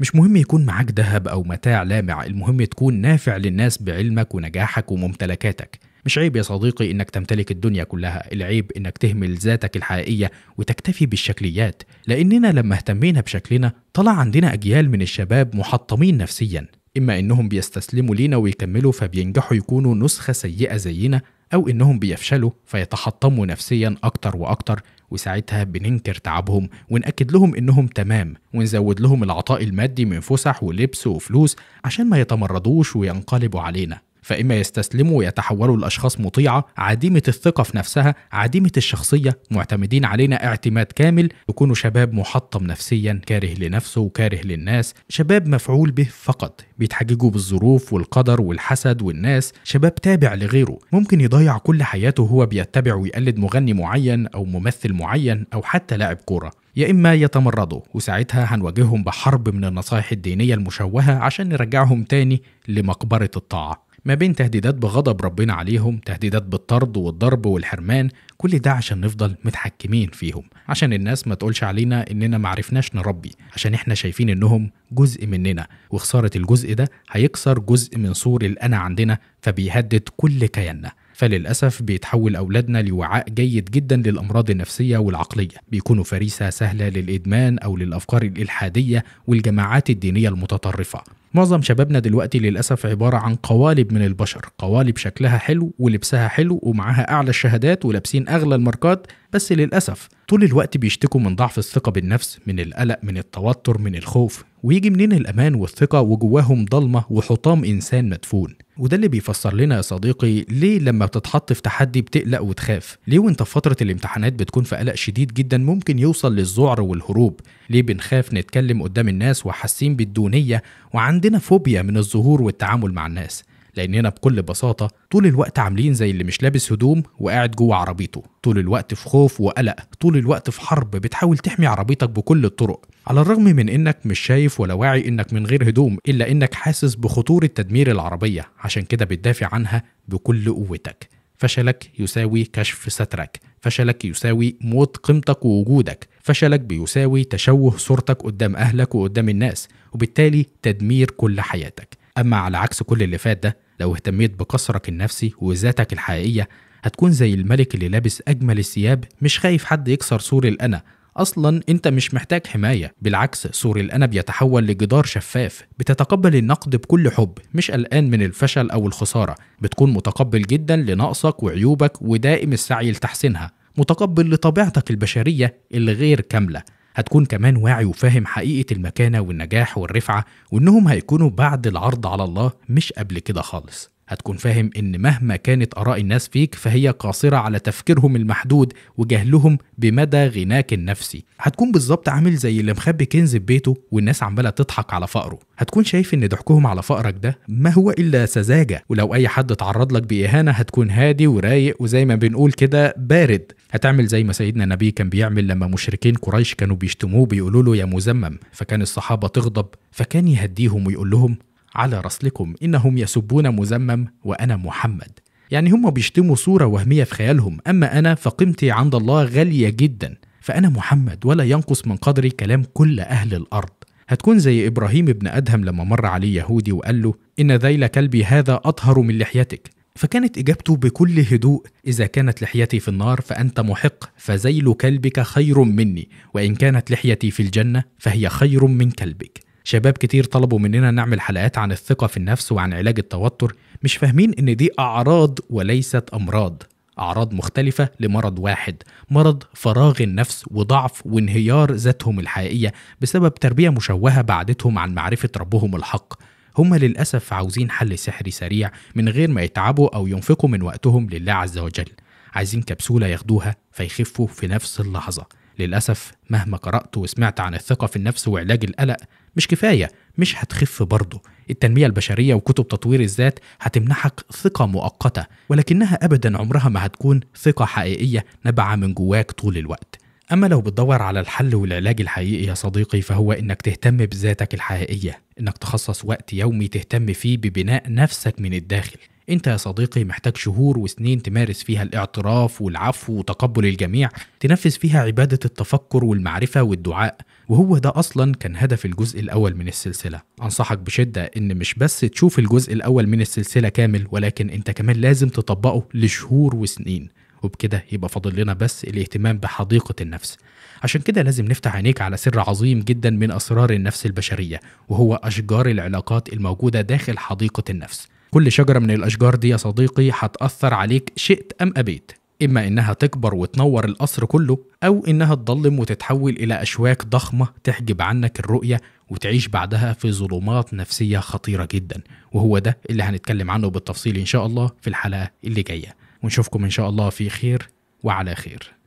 مش مهم يكون معاك ذهب أو متاع لامع المهم تكون نافع للناس بعلمك ونجاحك وممتلكاتك مش عيب يا صديقي انك تمتلك الدنيا كلها العيب انك تهمل ذاتك الحقيقيه وتكتفي بالشكليات لاننا لما اهتمينا بشكلنا طلع عندنا اجيال من الشباب محطمين نفسيا اما انهم بيستسلموا لينا ويكملوا فبينجحوا يكونوا نسخه سيئه زينا أو إنهم بيفشلوا فيتحطموا نفسيا أكتر وأكتر وساعتها بننكر تعبهم ونأكد لهم إنهم تمام ونزود لهم العطاء المادي من فسح ولبس وفلوس عشان ما يتمردوش وينقلبوا علينا فإما يستسلموا ويتحولوا لأشخاص مطيعة عديمة الثقة في نفسها عديمة الشخصية معتمدين علينا اعتماد كامل يكونوا شباب محطم نفسيا كاره لنفسه وكاره للناس شباب مفعول به فقط بيتحججوا بالظروف والقدر والحسد والناس شباب تابع لغيره ممكن يضيع كل حياته هو بيتبع ويقلد مغني معين أو ممثل معين أو حتى لاعب كورة يا إما يتمردوا وساعتها هنواجههم بحرب من النصائح الدينية المشوهة عشان نرجعهم تاني لمقبرة الطاعة ما بين تهديدات بغضب ربنا عليهم تهديدات بالطرد والضرب والحرمان كل ده عشان نفضل متحكمين فيهم عشان الناس ما تقولش علينا اننا معرفناش نربي عشان احنا شايفين انهم جزء مننا وخسارة الجزء ده هيكسر جزء من سور الانا عندنا فبيهدد كل كياننا فللأسف بيتحول أولادنا لوعاء جيد جدا للأمراض النفسية والعقلية بيكونوا فريسة سهلة للإدمان أو للأفكار الإلحادية والجماعات الدينية المتطرفة معظم شبابنا دلوقتي للأسف عبارة عن قوالب من البشر قوالب شكلها حلو ولبسها حلو ومعاها أعلى الشهادات ولابسين أغلى الماركات بس للأسف طول الوقت بيشتكوا من ضعف الثقة بالنفس من القلق من التوتر من الخوف ويجي منين الأمان والثقة وجواهم ضلمة وحطام إنسان مدفون وده اللي بيفسر لنا يا صديقي ليه لما بتتحط في تحدي بتقلق وتخاف ليه وانت في فترة الامتحانات بتكون في قلق شديد جدا ممكن يوصل للذعر والهروب ليه بنخاف نتكلم قدام الناس وحاسين بالدونية وعندنا فوبيا من الظهور والتعامل مع الناس لاننا بكل بساطه طول الوقت عاملين زي اللي مش لابس هدوم وقاعد جوه عربيته طول الوقت في خوف وقلق طول الوقت في حرب بتحاول تحمي عربيتك بكل الطرق على الرغم من انك مش شايف ولا واعي انك من غير هدوم الا انك حاسس بخطوره تدمير العربيه عشان كده بتدافع عنها بكل قوتك فشلك يساوي كشف سترك فشلك يساوي موت قيمتك ووجودك فشلك بيساوي تشوه صورتك قدام أهلك وقدام الناس وبالتالي تدمير كل حياتك أما على عكس كل اللي فات ده لو اهتميت بقصرك النفسي وذاتك الحقيقية هتكون زي الملك اللي لابس أجمل الثياب مش خايف حد يكسر سور الأنا اصلا انت مش محتاج حمايه بالعكس سور الانا بيتحول لجدار شفاف بتتقبل النقد بكل حب مش قلقان من الفشل او الخساره بتكون متقبل جدا لنقصك وعيوبك ودائم السعي لتحسينها متقبل لطبيعتك البشريه الغير كامله هتكون كمان واعي وفاهم حقيقة المكانة والنجاح والرفعة وإنهم هيكونوا بعد العرض على الله مش قبل كده خالص هتكون فاهم ان مهما كانت اراء الناس فيك فهي قاصره على تفكيرهم المحدود وجهلهم بمدى غناك النفسي هتكون بالظبط عامل زي اللي مخبي كنز في بيته والناس عماله تضحك على فقره هتكون شايف ان ضحكهم على فقرك ده ما هو الا سذاجه ولو اي حد اتعرض لك باهانه هتكون هادي ورايق وزي ما بنقول كده بارد هتعمل زي ما سيدنا النبي كان بيعمل لما مشركين قريش كانوا بيشتموه بيقولوا له يا مزمم فكان الصحابه تغضب فكان يهديهم ويقول لهم على رسلكم إنهم يسبون مزمم وأنا محمد يعني هم بيشتموا صورة وهمية في خيالهم أما أنا فقيمتي عند الله غالية جدا فأنا محمد ولا ينقص من قدري كلام كل أهل الأرض هتكون زي إبراهيم ابن أدهم لما مر عليه يهودي وقال له إن ذيل كلبي هذا أطهر من لحيتك فكانت إجابته بكل هدوء إذا كانت لحيتي في النار فأنت محق فذيل كلبك خير مني وإن كانت لحيتي في الجنة فهي خير من كلبك شباب كتير طلبوا مننا نعمل حلقات عن الثقة في النفس وعن علاج التوتر مش فاهمين إن دي أعراض وليست أمراض أعراض مختلفة لمرض واحد مرض فراغ النفس وضعف وانهيار ذاتهم الحقيقية بسبب تربية مشوهة بعدتهم عن معرفة ربهم الحق هم للأسف عاوزين حل سحري سريع من غير ما يتعبوا أو ينفقوا من وقتهم لله عز وجل عايزين كبسولة ياخدوها فيخفوا في نفس اللحظة للأسف مهما قرأت وسمعت عن الثقة في النفس وعلاج القلق مش كفاية مش هتخف برضه التنمية البشرية وكتب تطوير الذات هتمنحك ثقة مؤقتة ولكنها أبدا عمرها ما هتكون ثقة حقيقية نبعة من جواك طول الوقت أما لو بتدور على الحل والعلاج الحقيقي يا صديقي فهو إنك تهتم بذاتك الحقيقية إنك تخصص وقت يومي تهتم فيه ببناء نفسك من الداخل انت يا صديقي محتاج شهور وسنين تمارس فيها الاعتراف والعفو وتقبل الجميع تنفذ فيها عبادة التفكر والمعرفة والدعاء وهو ده أصلا كان هدف الجزء الأول من السلسلة أنصحك بشدة إن مش بس تشوف الجزء الأول من السلسلة كامل ولكن انت كمان لازم تطبقه لشهور وسنين وبكده يبقى فاضل لنا بس الاهتمام بحديقة النفس عشان كده لازم نفتح عينيك على سر عظيم جدا من أسرار النفس البشرية وهو أشجار العلاقات الموجودة داخل حديقة النفس كل شجرة من الأشجار دي يا صديقي هتأثر عليك شئت أم أبيت إما إنها تكبر وتنور القصر كله أو إنها تضلم وتتحول إلى أشواك ضخمة تحجب عنك الرؤية وتعيش بعدها في ظلمات نفسية خطيرة جدا وهو ده اللي هنتكلم عنه بالتفصيل إن شاء الله في الحلقة اللي جاية ونشوفكم إن شاء الله في خير وعلى خير